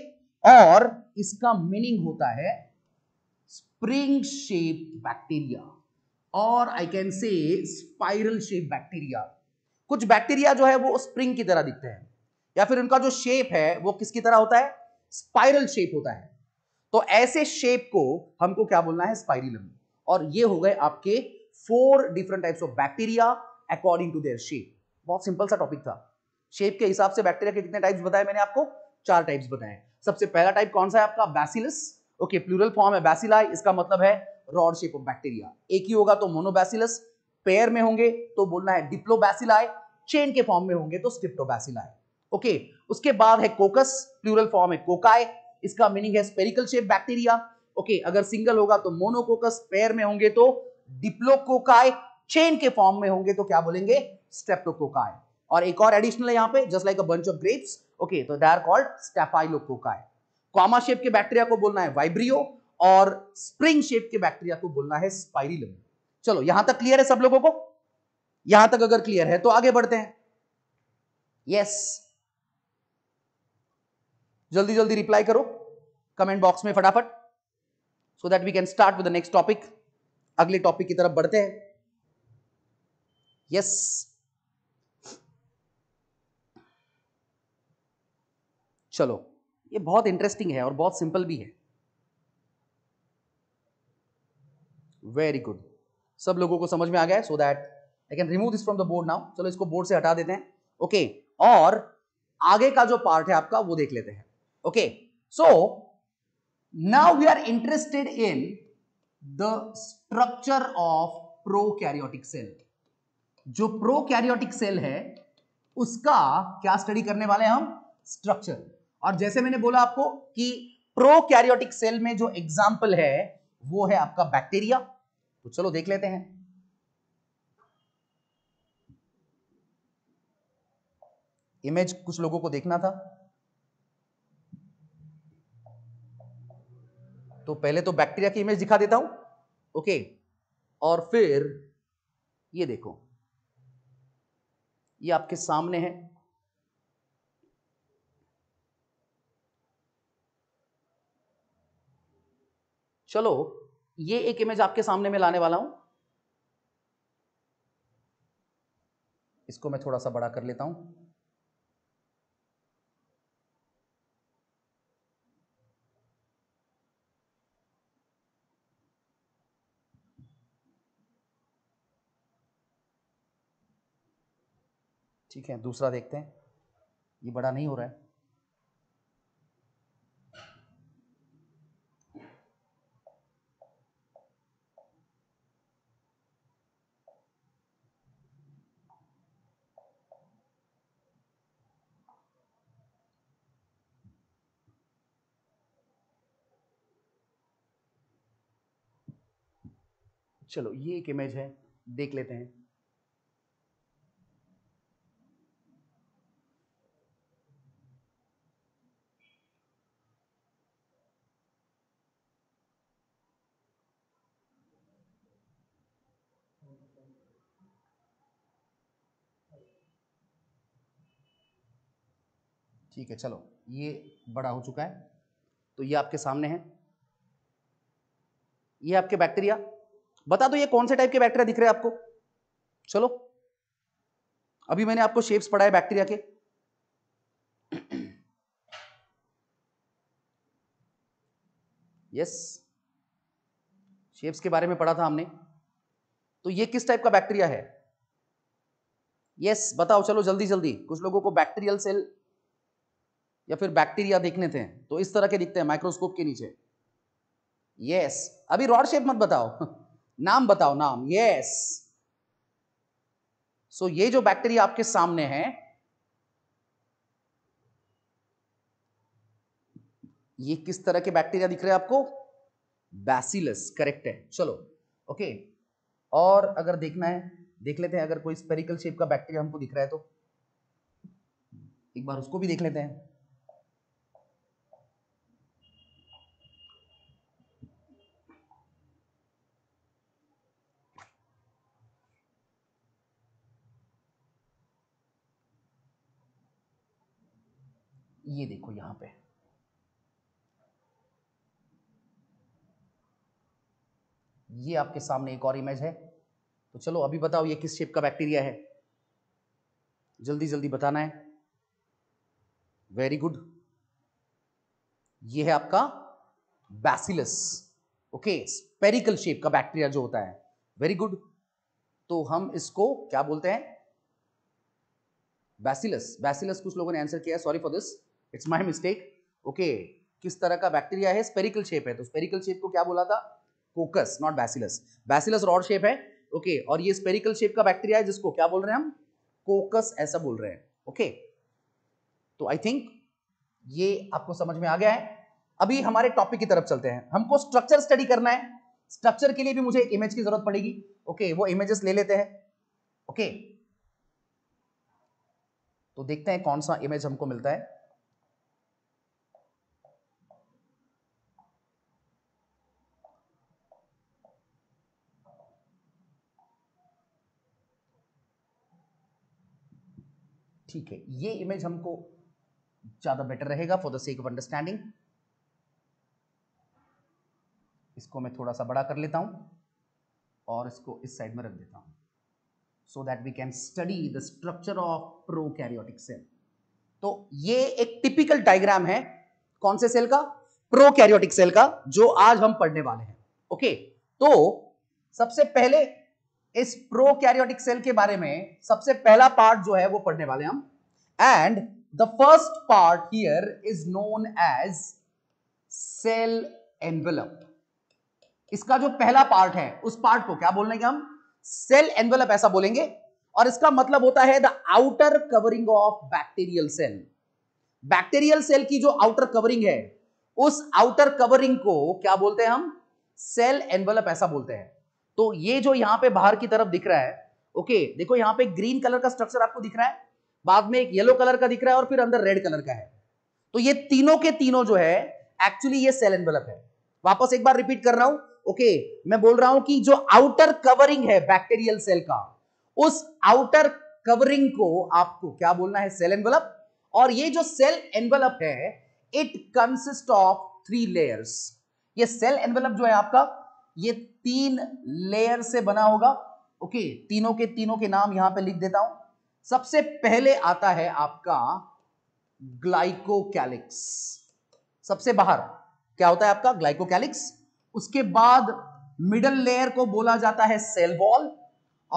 और इसका मीनिंग होता है स्प्रिंग शेप बैक्टीरिया और I can say spiral shape bacteria कुछ बैक्टीरिया जो है वो स्प्रिंग की तरह दिखते हैं या फिर उनका जो शेप है वो किसकी तरह होता है स्पाइरल शेप होता है तो ऐसे शेप को हमको क्या बोलना है स्पाइरिलम और ये हो गए आपके four different types of bacteria according to their shape बहुत सिंपल सा टॉपिक था शेप के हिसाब से बैक्टीरिया के कितने टाइप्स बताए मैंने आपको चार टाइप्स बताए सबसे पहला टाइप कौन सा है आपका बैसिलस ओके प्लूरल फॉर्म है बैसिलाई इसका मतलब है रॉड शेप ऑफ बैक्टीरिया एक ही होगा तो मोनोबैसिलस पेयर में होंगे तो बोलना है डिप्लोबैसिलाई चेन के फॉर्म में होंगे तो स्टिप्टोबैसिलाई ओके okay, उसके बाद है कोकस प्लूरल फॉर्म है कोकाई इसका मीनिंग है स्पेरिकल शेप बैक्टीरिया ओके अगर सिंगल होगा तो मोनोकोकस पेयर में होंगे तो डिप्लोकोकाय चेन के फॉर्म में होंगे तो क्या बोलेंगे स्टेप्टोकोकाय और एक और एडिशनल है यहां पे just like a bunch of grapes okay तो they are called staphylococci comma shape के बैक्टीरिया को बोलना है वाइब्रियो और स्प्रिंग शेप के बैक्टीरिया को बोलना है स्पाइरिलम चलो यहां तक क्लियर है सब लोगों को यहां तक अगर क्लियर है तो आगे बढ़ते हैं यस yes. जल्दी जल्दी रिप्लाई करो कमेंट बॉक्स में फटाफट so that we can start with the next topic अगले टॉपिक की तरफ बढ़ते हैं यस चलो ये बहुत इंटरेस्टिंग है और बहुत सिंपल भी है वेरी गुड सब लोगों को समझ में आ गया है so that I can remove this from the board now चलो इसको बोर्ड से हटा देते हैं ओके okay, और आगे का जो पार्ट है आपका वो देख लेते हैं Okay, so now we are interested in the structure of prokaryotic cell. जो prokaryotic cell है उसका क्या स्टडी करने वाले हैं हम स्ट्रक्चर और जैसे मैंने बोला आपको कि प्रोकैरियोटिक सेल में जो एग्जाम्पल है वो है आपका बैक्टीरिया तो चलो देख लेते हैं इमेज कुछ लोगों को देखना था तो पहले तो बैक्टीरिया की इमेज दिखा देता हूं ओके और फिर ये देखो ये आपके सामने है चलो ये एक इमेज आपके सामने में लाने वाला हूं इसको मैं थोड़ा सा बड़ा कर लेता हूं ठीक है दूसरा देखते हैं ये बड़ा नहीं हो रहा है चलो ये एक इमेज है देख लेते हैं ठीक है चलो ये बड़ा हो चुका है तो ये आपके सामने है ये आपके बैक्टीरिया बता दो ये कौन से टाइप के बैक्टीरिया दिख रहे हैं आपको चलो अभी मैंने आपको शेप्स पढ़ाए बैक्टीरिया के यस शेप्स के बारे में पढ़ा था हमने तो ये किस टाइप का बैक्टीरिया है यस बताओ चलो जल्दी जल्दी कुछ लोगों को बैक्टीरियल सेल या फिर बैक्टीरिया देखने थे तो इस तरह के दिखते हैं माइक्रोस्कोप के नीचे यस अभी रॉड शेप मत बताओ [LAUGHS] नाम बताओ नाम यस सो so, ये जो बैक्टीरिया आपके सामने है ये किस तरह के बैक्टीरिया दिख रहे हैं आपको बैसिलस करेक्ट है चलो ओके और अगर देखना है देख लेते हैं अगर कोई स्पेरिकल शेप का बैक्टीरिया हमको दिख रहा है तो एक बार उसको भी देख लेते हैं ये देखो यहाँ पे ये आपके सामने एक और इमेज है तो चलो अभी बताओ ये किस शेप का बैक्टीरिया है जल्दी जल्दी बताना है वेरी गुड ये है आपका बैसिलस ओके स्पेरिकल शेप का बैक्टीरिया जो होता है वेरी गुड तो हम इसको क्या बोलते हैं बैसिलस बैसिलस कुछ लोगों ने आंसर किया sorry for this it's my mistake okay किस तरह का बैक्टीरिया है स्पेरिकल शेप है तो स्पेरिकल शेप को क्या बोला था coccus not bacillus bacillus rod shape है ओके okay, और ये स्पेरिकल शेप का बैक्टीरिया है जिसको क्या बोल रहे हैं हम कोकस ऐसा बोल रहे हैं ओके okay? तो आई थिंक ये आपको समझ में आ गया है अभी हमारे टॉपिक की तरफ चलते हैं हमको स्ट्रक्चर स्टडी करना है स्ट्रक्चर के लिए भी मुझे एक इमेज की जरूरत पड़ेगी ओके okay, वो इमेजेस ले लेते हैं ओके तो देखते हैं कौन सा इमेज हमको मिलता है ठीक है ये इमेज हमको ज़्यादा बेटर रहेगा for the sake of understanding इसको मैं थोड़ा सा बड़ा कर लेता हूं और इसको इस साइड में रख देता हूं so that we can study the structure of prokaryotic cell तो ये एक टिपिकल डायग्राम है कौन से सेल का प्रो कैरियोटिक सेल का जो आज हम पढ़ने वाले हैं ओके तो सबसे पहले इस प्रोकैरियोटिक सेल के बारे में सबसे पहला पार्ट जो है वो पढ़ने वाले हम and the first part here is known as cell envelope इसका जो पहला पार्ट है उस पार्ट को क्या बोलेंगे हम सेल एनवेलप ऐसा बोलेंगे और इसका मतलब होता है the outer covering of bacterial cell bacterial cell की जो आउटर कवरिंग है उस आउटर कवरिंग को क्या बोलते हैं हम सेल एनवेलप ऐसा बोलते हैं तो ये जो यहाँ पे बाहर की तरफ दिख रहा है ओके देखो यहाँ पे ग्रीन कलर का स्ट्रक्चर आपको दिख रहा है बाद में एक येलो कलर का दिख रहा है और फिर अंदर रेड कलर का है तो ये तीनों के तीनों जो है एक्चुअली ये सेल एनवेलप है वापस एक बार रिपीट कर रहा हूं ओके okay, मैं बोल रहा हूं कि जो आउटर कवरिंग है बैक्टीरियल सेल का उस आउटर कवरिंग को आपको क्या बोलना है सेल एनवेलप और ये जो सेल एनवेलप है it consist of three layers ये सेल एनवेलप जो है आपका ये तीन लेयर से बना होगा ओके तीनों के तीनों के नाम यहां पे लिख देता हूं सबसे पहले आता है आपका ग्लाइकोकैलिक्स सबसे बाहर क्या होता है आपका ग्लाइकोकैलिक्स उसके बाद मिडल लेयर को बोला जाता है सेल वॉल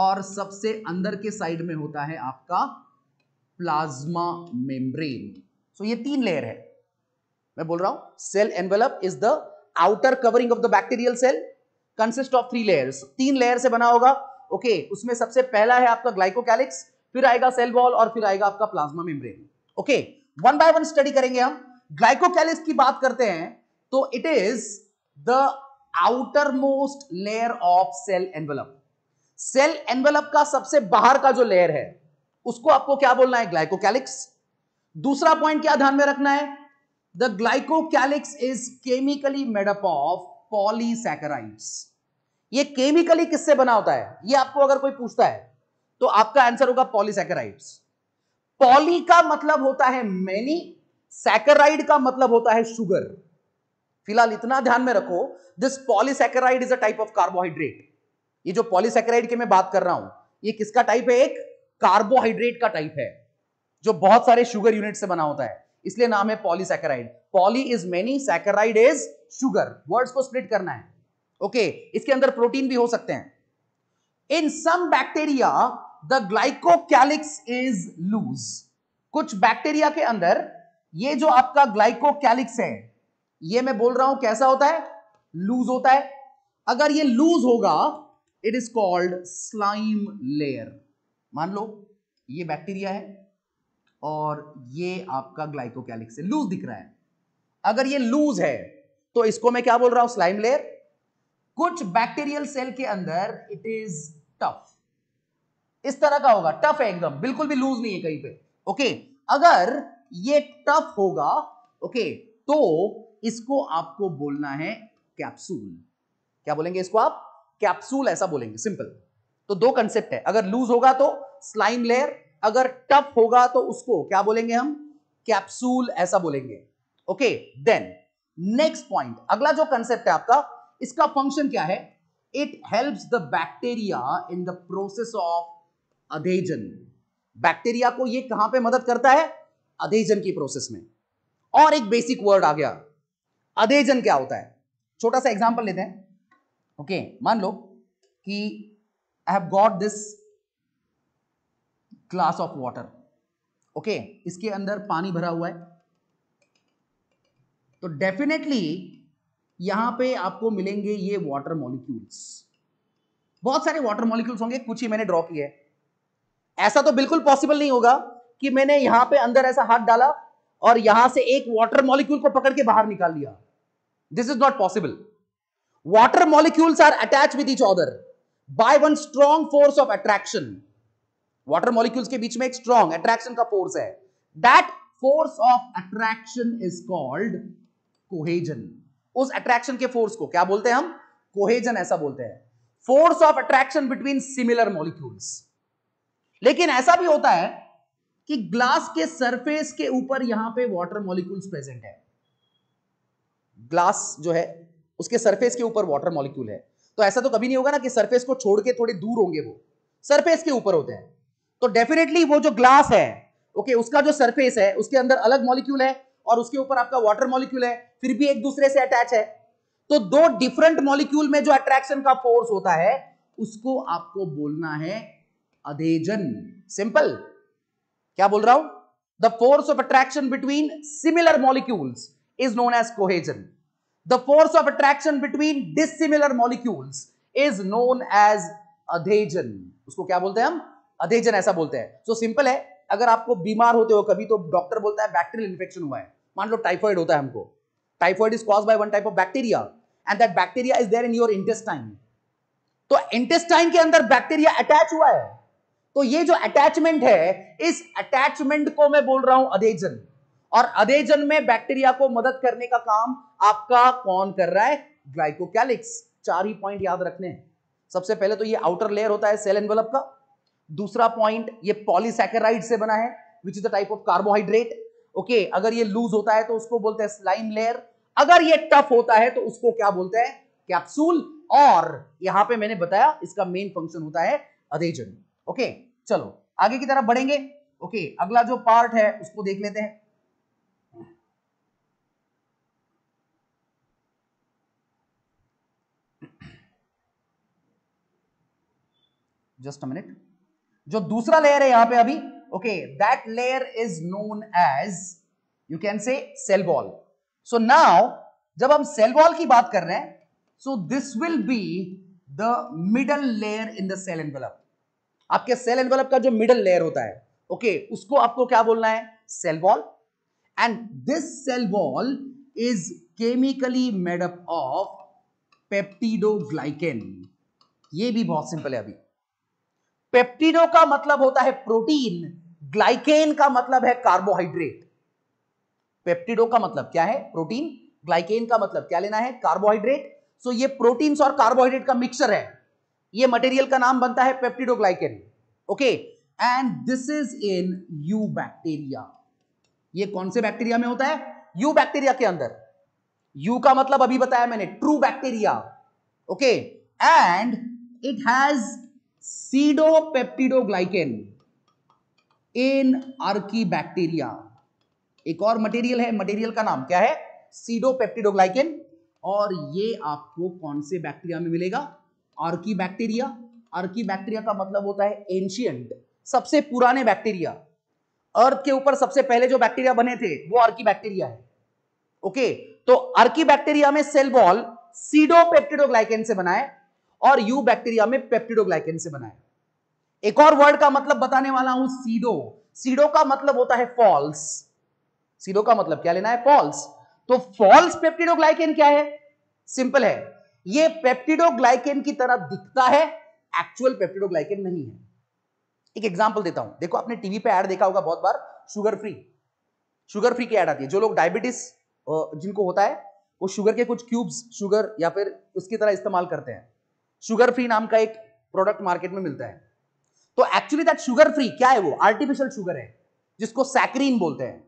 और सबसे अंदर के साइड में होता है आपका प्लाज्मा मेम्ब्रेन सो ये तीन लेयर है मैं बोल रहा हूं cell envelope is the outer covering of the bacterial cell consist of three layers तीन लेयर से बना होगा ओके okay, उसमें सबसे पहला है आपका ग्लाइकोकैलिक्स फिर आएगा सेल वॉल और फिर आएगा आपका plasma membrane okay one by one study करेंगे हम ग्लाइकोकैलिक्स की बात करते हैं तो it is the outer most layer of cell envelope cell envelope का सबसे बाहर का जो लेयर है उसको आपको क्या बोलना है ग्लाइकोकैलिक्स दूसरा पॉइंट क्या ध्यान में रखना है the glycocalyx is chemically made up of polysaccharides ये केमिकली किससे बना होता है ये आपको अगर कोई पूछता है तो आपका आंसर होगा पॉलीसैकराइड्स पॉली का मतलब होता है मैनी सैकेराइड का मतलब होता है शुगर फिलहाल इतना ध्यान में रखो this polysaccharide is a type of carbohydrate ये जो पॉलीसेकेराइड की मैं बात कर रहा हूं ये किसका टाइप है एक कार्बोहाइड्रेट का टाइप है जो बहुत सारे शुगर यूनिट से बना होता है इसलिए नाम है polysaccharide poly is many saccharide is sugar words को स्प्लिट करना है ओके okay, इसके अंदर प्रोटीन भी हो सकते हैं in some bacteria the glycocalyx is loose कुछ बैक्टीरिया के अंदर ये जो आपका ग्लाइकोकैलिक्स है ये मैं बोल रहा हूं कैसा होता है लूज होता है अगर ये लूज होगा it is called slime layer मान लो ये बैक्टीरिया है और ये आपका ग्लाइकोकैलिक्स है लूज दिख रहा है अगर ये लूज है तो इसको मैं क्या बोल रहा हूं स्लाइम लेयर कुछ बैक्टीरियल सेल के अंदर इट इज टफ इस तरह का होगा टफ है एकदम बिल्कुल भी लूज नहीं है कहीं पे ओके अगर ये टफ होगा ओके तो इसको आपको बोलना है कैप्सूल क्या बोलेंगे इसको आप कैप्सूल ऐसा बोलेंगे सिंपल तो दो कंसेप्ट है अगर लूज होगा तो स्लाइम लेयर अगर टफ होगा तो उसको क्या बोलेंगे हम कैप्सूल ऐसा बोलेंगे ओके देन नेक्स्ट पॉइंट अगला जो कंसेप्ट है आपका इसका फंक्शन क्या है it help the bacteria in the process of adhesion bacteria को ये कहां पे मदद करता है अधेजन की प्रोसेस में और एक बेसिक वर्ड आ गया अधेजन क्या होता है छोटा सा एग्जांपल लेते हैं ओके okay, मान लो कि I have got this glass of water okay इसके अंदर पानी भरा हुआ है तो डेफिनेटली यहां पे आपको मिलेंगे ये वाटर मॉलिक्यूल्स बहुत सारे वाटर मॉलिक्यूल्स होंगे कुछ ही मैंने ड्रॉ है ऐसा तो बिल्कुल पॉसिबल नहीं होगा कि मैंने यहां पे अंदर ऐसा हाथ डाला और यहां से एक वाटर मॉलिक्यूल को पकड़ के बाहर निकाल लिया this is not possible water molecules are attach with each other by one strong force of attraction water molecules के बीच में एक स्ट्रॉन्ग अट्रैक्शन का फोर्स है that force of attraction is called cohesion उस अट्रैक्शन के फोर्स को क्या बोलते हैं हम कोहेजन ऐसा बोलते हैं force of attraction between similar molecules लेकिन ऐसा भी होता है कि ग्लास के सरफेस के ऊपर यहां पे वाटर मॉलिक्यूल्स प्रेजेंट है ग्लास जो है उसके सरफेस के ऊपर वाटर मॉलिक्यूल है तो ऐसा तो कभी नहीं होगा ना कि सरफेस को छोड़ के थोड़े दूर होंगे वो सरफेस के ऊपर होते हैं तो डेफिनेटली वो जो ग्लास है ओके okay, उसका जो सरफेस है उसके अंदर अलग मॉलिक्यूल है और उसके ऊपर आपका वाटर मॉलिक्यूल है फिर भी एक दूसरे से अटैच है तो दो डिफरेंट मॉलिक्यूल में जो अट्रैक्शन का फोर्स होता है उसको आपको बोलना है अधेजन सिंपल क्या बोल रहा हूं the force of attraction between similar molecules is known as cohesion the force of attraction between dissimilar molecules is known as adhesion उसको क्या बोलते हैं हम अधेजन ऐसा बोलते हैं सो सिंपल है अगर आपको बीमार होते हो कभी तो डॉक्टर बोलता है बैक्टीरियल इन्फेक्शन हुआ है मान लो टाइफाइड होता है हमको typhoid is cause by one type of bacteria and that bacteria is there in your intestine तो इंटेस्टाइन के अंदर बैक्टीरिया अटैच हुआ है तो ये जो अटैचमेंट है इस अटैचमेंट को मैं बोल रहा हूं अधेजन और अधेजन में बैक्टीरिया को मदद करने का काम आपका कौन कर रहा है ग्लाइकोकैलिक्स चार ही पॉइंट याद रखने सबसे पहले तो ये आउटर लेयर होता है सेल एनवेलप का दूसरा पॉइंट ये पॉलीसेकेराइड से बना है which is the type of carbohydrate okay okay, अगर ये लूज होता है तो उसको बोलते हैं स्लाइम लेयर अगर ये टफ होता है तो उसको क्या बोलते हैं कैप्सूल और यहां पे मैंने बताया इसका मेन फंक्शन होता है अधेजन ओके okay, चलो आगे की तरफ बढ़ेंगे ओके okay, अगला जो पार्ट है उसको देख लेते हैं जस्ट अ मिनट जो दूसरा लेयर है यहां पे अभी Okay, that layer is known as you can say cell wall. So now jab hum cell wall ki baat kar rahe hain so this will be the middle layer in the cell envelope. aapke cell envelope ka jo middle layer hota hai okay, usko aapko kya bolna hai cell wall and this cell wall is chemically made up of peptidoglycan ये भी बहुत simple है अभी पेप्टिडो का मतलब होता है protein glycan का मतलब है कार्बोहाइड्रेट पेप्टिडो का मतलब क्या है प्रोटीन ग्लाइकेन का मतलब क्या लेना है कार्बोहाइड्रेट सो ये प्रोटीन और कार्बोहाइड्रेट का मिक्सर है ये मटेरियल का नाम बनता है peptidoglycan okay and this is in eubacteria ये कौन से बैक्टीरिया में होता है यू बैक्टीरिया के अंदर यू का मतलब अभी बताया मैंने true bacteria okay and it has pseudopeptidoglycan in archaebacteria एक और मटेरियल है मटेरियल का नाम क्या है सीडोपेप्टिडोग्लाइकिन और ये आपको कौन से बैक्टीरिया में मिलेगा आर्की बैक्टीरिया आर्की बैक्टीरिया का मतलब होता है एंशियंट सबसे पुराने बैक्टीरिया अर्थ के ऊपर सबसे पहले जो बैक्टीरिया बने थे वो आर्की बैक्टीरिया है ओके तो आर्की बैक्टीरिया में सेल वॉल सीडोपेप्टिडोग्लाइकेन से बनाए और यू बैक्टीरिया में पेप्टिडोग्लाइकेन से बनाए एक और वर्ड का मतलब बताने वाला हूं सीडो सीडो का मतलब होता है फॉल्स सीडो का मतलब क्या लेना है फॉल्स तो फॉल्स पेप्टिडोग्लाइकेन क्या है सिंपल है ये पेप्टिडोग्लाइकेन की तरह दिखता है एक्चुअल पेप्टिडोग्लाइकेन नहीं है एक एग्जांपल देता हूं देखो आपने टीवी पे ऐड देखा होगा बहुत बार शुगर फ्री शुगर फ्री की ऐड आती है जो लोग डायबिटीज जिनको होता है वो शुगर के कुछ क्यूब्स शुगर या फिर उसकी तरह इस्तेमाल करते हैं शुगर फ्री नाम का एक प्रोडक्ट मार्केट में मिलता है तो एक्चुअली दैट शुगर फ्री क्या है वो आर्टिफिशियल शुगर है जिसको सैक्रीन बोलते हैं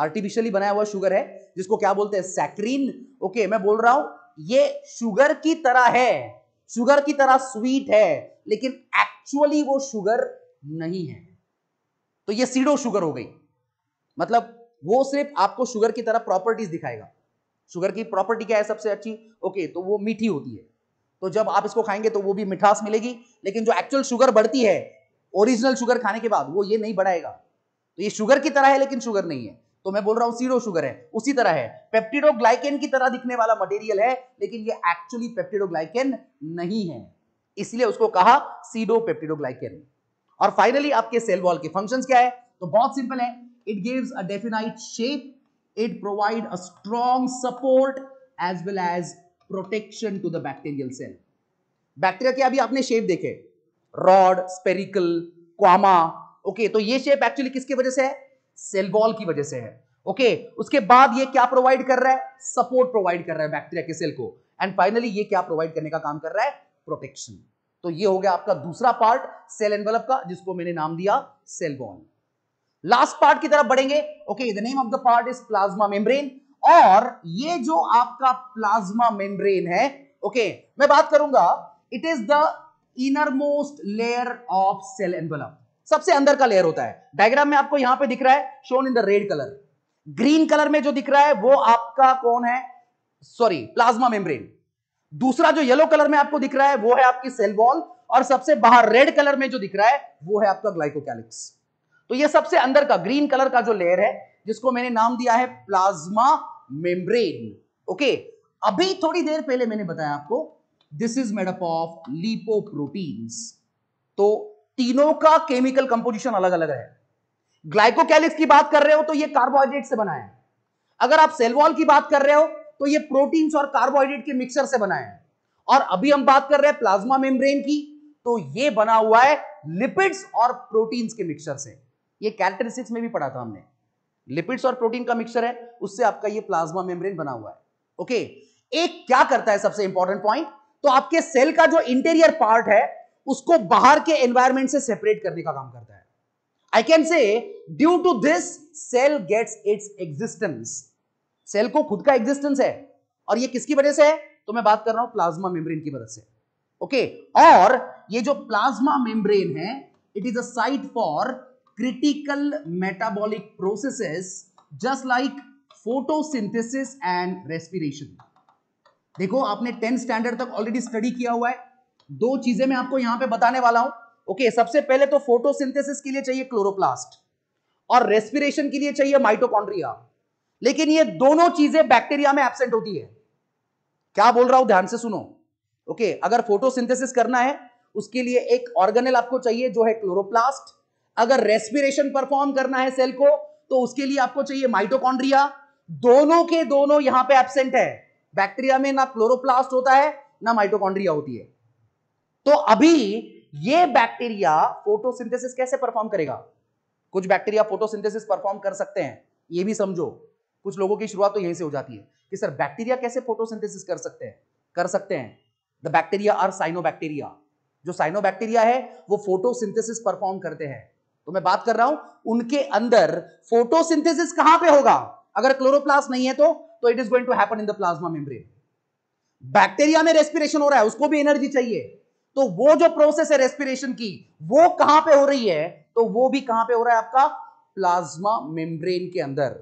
आर्टिफिशियली बनाया हुआ शुगर है जिसको क्या बोलते हैं सैक्रीन ओके मैं बोल रहा हूं ये शुगर की तरह है शुगर की तरह स्वीट है लेकिन एक्चुअली वो शुगर नहीं है तो ये सीडो शुगर हो गई मतलब वो सिर्फ आपको शुगर की तरह प्रॉपर्टीज दिखाएगा शुगर की प्रॉपर्टी क्या है सबसे अच्छी ओके तो वो मीठी होती है तो जब आप इसको खाएंगे तो वो भी मिठास मिलेगी लेकिन जो एक्चुअल शुगर बढ़ती है ओरिजिनल शुगर खाने के बाद वो ये नहीं बढ़ाएगा तो ये शुगर की तरह है लेकिन शुगर नहीं है तो मैं बोल रहा हूँ सीरो शुगर है उसी तरह है पेप्टिडोग्लाइकेन की तरह दिखने वाला मटेरियल है लेकिन ये एक्चुअली पेप्टिडोग्लाइकेन नहीं है इसलिए उसको कहा सीडो पेप्टिडोग्लाइकेन और फाइनली आपके सेल वॉल के फंक्शंस क्या है तो बहुत सिंपल है it gives a definite shape it provide a strong support as well as protection to the bacterial cell bacteria के अभी आपने शेप देखे रॉड स्पेरिकल क्वामा ओके तो ये शेप एक्चुअली किसकी वजह से है सेल वॉल की वजह से है ओके okay, उसके बाद ये क्या प्रोवाइड कर रहा है सपोर्ट प्रोवाइड कर रहा है बैक्टीरिया के सेल को एंड फाइनली ये क्या प्रोवाइड करने का काम कर रहा है प्रोटेक्शन तो ये हो गया आपका दूसरा पार्ट सेल एनवेलप का जिसको मैंने नाम दिया सेल बॉन्ड लास्ट पार्ट की तरफ बढ़ेंगे okay the name of the part is plasma membrane और ये जो आपका प्लाज्मा मेम्ब्रेन है ओके मैं बात करूंगा it is the inner most layer of cell envelope सबसे अंदर का लेयर होता है डायग्राम में आपको यहां पे दिख रहा है shown in the red colour green colour में जो दिख रहा है वो आपका कौन है सॉरी प्लाज्मा मेम्ब्रेन दूसरा जो येलो कलर में आपको दिख रहा है वो है आपकी सेल वॉल और सबसे बाहर रेड कलर में जो दिख रहा है वो है आपका ग्लाइकोकैलिक्स तो ये सबसे अंदर का ग्रीन कलर का जो लेयर है जिसको मैंने नाम दिया है प्लाज्मा मेम्ब्रेन ओके अभी थोड़ी देर पहले मैंने बताया आपको this is made up of lipoproteins तो तीनों का केमिकल कंपोजिशन अलग अलग है ग्लाइकोकैलिक्स की बात कर रहे हो तो ये कार्बोहाइड्रेट से बनाए अगर आप सेलवॉल की बात कर रहे हो तो ये प्रोटीन्स और कार्बोहाइड्रेट के मिक्सर से बनाए है और अभी हम बात कर रहे हैं प्लाज्मा मेम्ब्रेन की तो ये बना हुआ है लिपिड्स और प्रोटीन्स के मिक्सर से ये कैरेक्टरिस्टिक्स में भी पढ़ा था हमने लिपिड्स और प्रोटीन का मिक्सर है उससे आपका ये प्लाज्मा मेम्ब्रेन बना हुआ है ओके एक क्या करता है सबसे इंपॉर्टेंट पॉइंट तो आपके सेल का जो इंटीरियर पार्ट है उसको बाहर के एनवायरमेंट से सेपरेट करने का काम करता है I can say due to this cell gets its existence cell को खुद का एग्जिस्टेंस है और ये किसकी वजह से है तो मैं बात कर रहा हूं प्लाज्मा मेम्ब्रेन की मदद से ओके okay. और ये जो प्लाज्मा मेम्ब्रेन है it is a site for critical metabolic processes just like photosynthesis and respiration. देखो आपने टेंथ स्टैंडर्ड तक ऑलरेडी स्टडी किया हुआ है दो चीजें मैं आपको यहां पे बताने वाला हूं ओके okay, सबसे पहले तो फोटोसिंथेसिस के लिए चाहिए क्लोरोप्लास्ट और रेस्पिरेशन के लिए चाहिए माइटोकॉन्ड्रिया लेकिन ये दोनों चीजें बैक्टीरिया में एबसेंट होती है क्या बोल रहा हूं ध्यान से सुनो ओके okay, अगर फोटोसिंथेसिस करना है उसके लिए एक ऑर्गेनल आपको चाहिए जो है क्लोरोप्लास्ट अगर रेस्पिरेशन परफॉर्म करना है सेल को तो उसके लिए आपको चाहिए माइटोकॉन्ड्रिया दोनों के दोनों यहां पे एब्सेंट है बैक्टीरिया में ना क्लोरोप्लास्ट होता है ना माइटोकॉन्ड्रिया होती है तो अभी ये बैक्टीरिया फोटोसिंथेसिस कैसे परफॉर्म करेगा कुछ बैक्टीरिया फोटोसिंथेसिस परफॉर्म कर सकते हैं ये भी समझो कुछ लोगों की शुरुआत तो यहीं से हो जाती है कि सर बैक्टीरिया कैसे फोटोसिंथेसिस कर सकते हैं कर सकते हैं द बैक्टीरिया आर साइनोबैक्टीरिया जो साइनोबैक्टीरिया है वो फोटोसिंथेसिस परफॉर्म करते हैं तो मैं बात कर रहा हूं उनके अंदर फोटोसिंथेसिस कहां पे होगा अगर क्लोरोप्लास्ट नहीं है तो तो it is going to happen in the plasma membrane bacteria में रेस्पिरेशन हो रहा है उसको भी एनर्जी चाहिए तो वो जो प्रोसेस है रेस्पिरेशन की वो कहां पे हो रही है तो वो भी कहां पे हो रहा है आपका प्लाज्मा मेम्ब्रेन के अंदर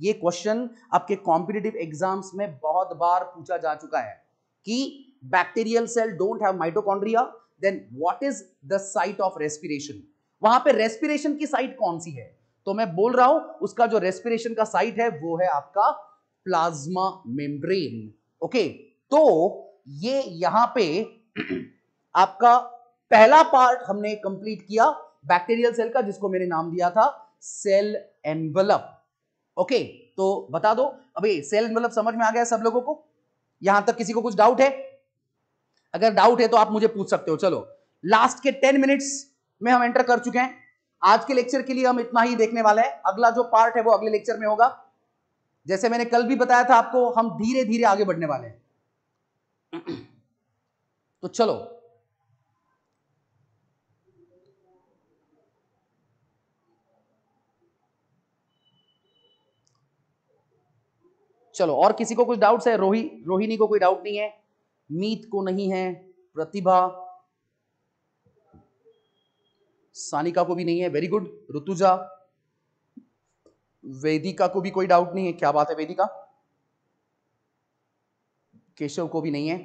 ये क्वेश्चन आपके कॉम्पिटेटिव एग्जाम्स में बहुत बार पूछा जा चुका है कि bacterial cell don't have mitochondria then what is the site of respiration वहां पे रेस्पिरेशन की साइट कौन सी है तो मैं बोल रहा हूं उसका जो रेस्पिरेशन का साइट है वो है आपका प्लाज्मा मेम्ब्रेन ओके तो ये यहां पे [CLEARS THROAT] आपका पहला पार्ट हमने कंप्लीट किया बैक्टीरियल सेल का जिसको मैंने नाम दिया था सेल एनवलप ओके तो बता दो अबे सेल एनवलप समझ में आ गया सब लोगों को यहां तक किसी को कुछ डाउट है अगर डाउट है तो आप मुझे पूछ सकते हो चलो लास्ट के टेन मिनट्स में हम एंटर कर चुके हैं आज के लेक्चर के लिए हम इतना ही देखने वाले हैं अगला जो पार्ट है वो अगले लेक्चर में होगा जैसे मैंने कल भी बताया था आपको हम धीरे धीरे आगे बढ़ने वाले हैं तो चलो चलो और किसी को कुछ डाउट्स है रोही रोहिणी को कोई डाउट नहीं है मीत को नहीं है प्रतिभा सानिका को भी नहीं है वेरी गुड ऋतुजा वेदिका को भी कोई डाउट नहीं है क्या बात है वेदिका केशव को भी नहीं है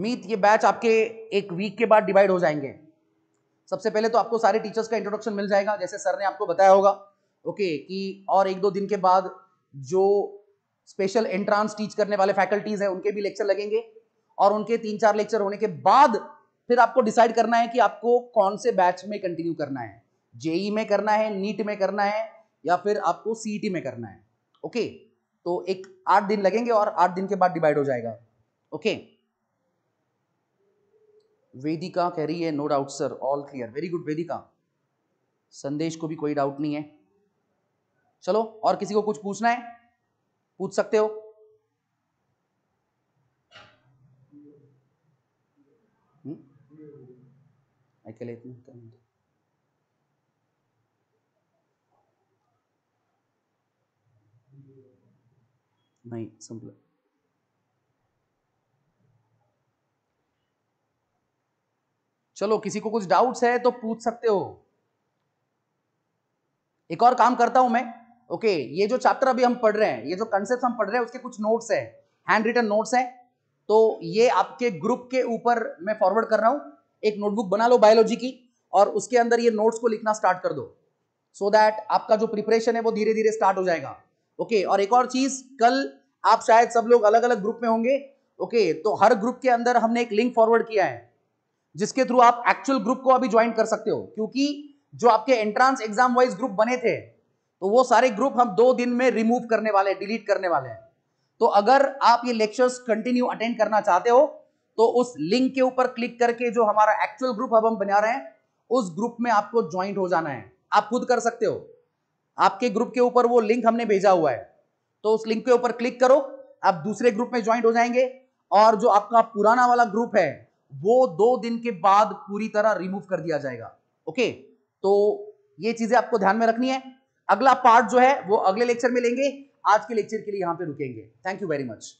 मीत ये बैच आपके एक वीक के बाद डिवाइड हो जाएंगे सबसे पहले तो आपको सारे टीचर्स का इंट्रोडक्शन मिल जाएगा जैसे सर ने आपको बताया होगा ओके कि और एक दो दिन के बाद जो स्पेशल एंट्रांस टीच करने वाले फैकल्टीज हैं उनके भी लेक्चर लगेंगे और उनके तीन चार लेक्चर होने के बाद फिर आपको डिसाइड करना है कि आपको कौन से बैच में कंटिन्यू करना है जेई e में करना है नीट में करना है या फिर आपको सीईटी e में करना है ओके तो एक आठ दिन लगेंगे और आठ दिन के बाद डिवाइड हो जाएगा ओके वेदिका कह रही है no doubt sir all clear very good Vedika Sandesh को भी कोई डाउट नहीं है चलो और किसी को कुछ पूछना है पूछ सकते हो अकेले हम्म? इतना तो नहीं सिंपल चलो किसी को कुछ डाउट्स है तो पूछ सकते हो एक और काम करता हूं मैं ओके ये जो चैप्टर अभी हम पढ़ रहे हैं ये जो कंसेप्ट हम पढ़ रहे हैं उसके कुछ नोट्स है हैंड रिटन नोट्स है तो ये आपके ग्रुप के ऊपर मैं फॉरवर्ड कर रहा हूँ एक नोटबुक बना लो बायोलॉजी की और उसके अंदर ये नोट्स को लिखना स्टार्ट कर दो सो so दैट आपका जो प्रिपरेशन है वो धीरे धीरे स्टार्ट हो जाएगा ओके okay, और एक और चीज कल आप शायद सब लोग अलग अलग ग्रुप में होंगे ओके okay, तो हर ग्रुप के अंदर हमने एक लिंक फॉरवर्ड किया है जिसके थ्रू आप एक्चुअल ग्रुप को अभी ज्वाइन कर सकते हो क्योंकि जो आपके एंट्रांस एग्जाम वाइज ग्रुप बने थे तो वो सारे ग्रुप हम दो दिन में रिमूव करने वाले हैं डिलीट करने वाले हैं तो अगर आप ये लेक्चर्स कंटिन्यू अटेंड करना चाहते हो तो उस लिंक के ऊपर क्लिक करके जो हमारा एक्चुअल ग्रुप अब हम बना रहे हैं उस ग्रुप में आपको ज्वाइंट हो जाना है आप खुद कर सकते हो आपके ग्रुप के ऊपर वो लिंक हमने भेजा हुआ है तो उस लिंक के ऊपर क्लिक करो आप दूसरे ग्रुप में ज्वाइंट हो जाएंगे और जो आपका पुराना वाला ग्रुप है वो दो दिन के बाद पूरी तरह रिमूव कर दिया जाएगा ओके तो ये चीजें आपको ध्यान में रखनी है अगला पार्ट जो है वो अगले लेक्चर में लेंगे आज के लेक्चर के लिए यहां पे रुकेंगे थैंक यू वेरी मच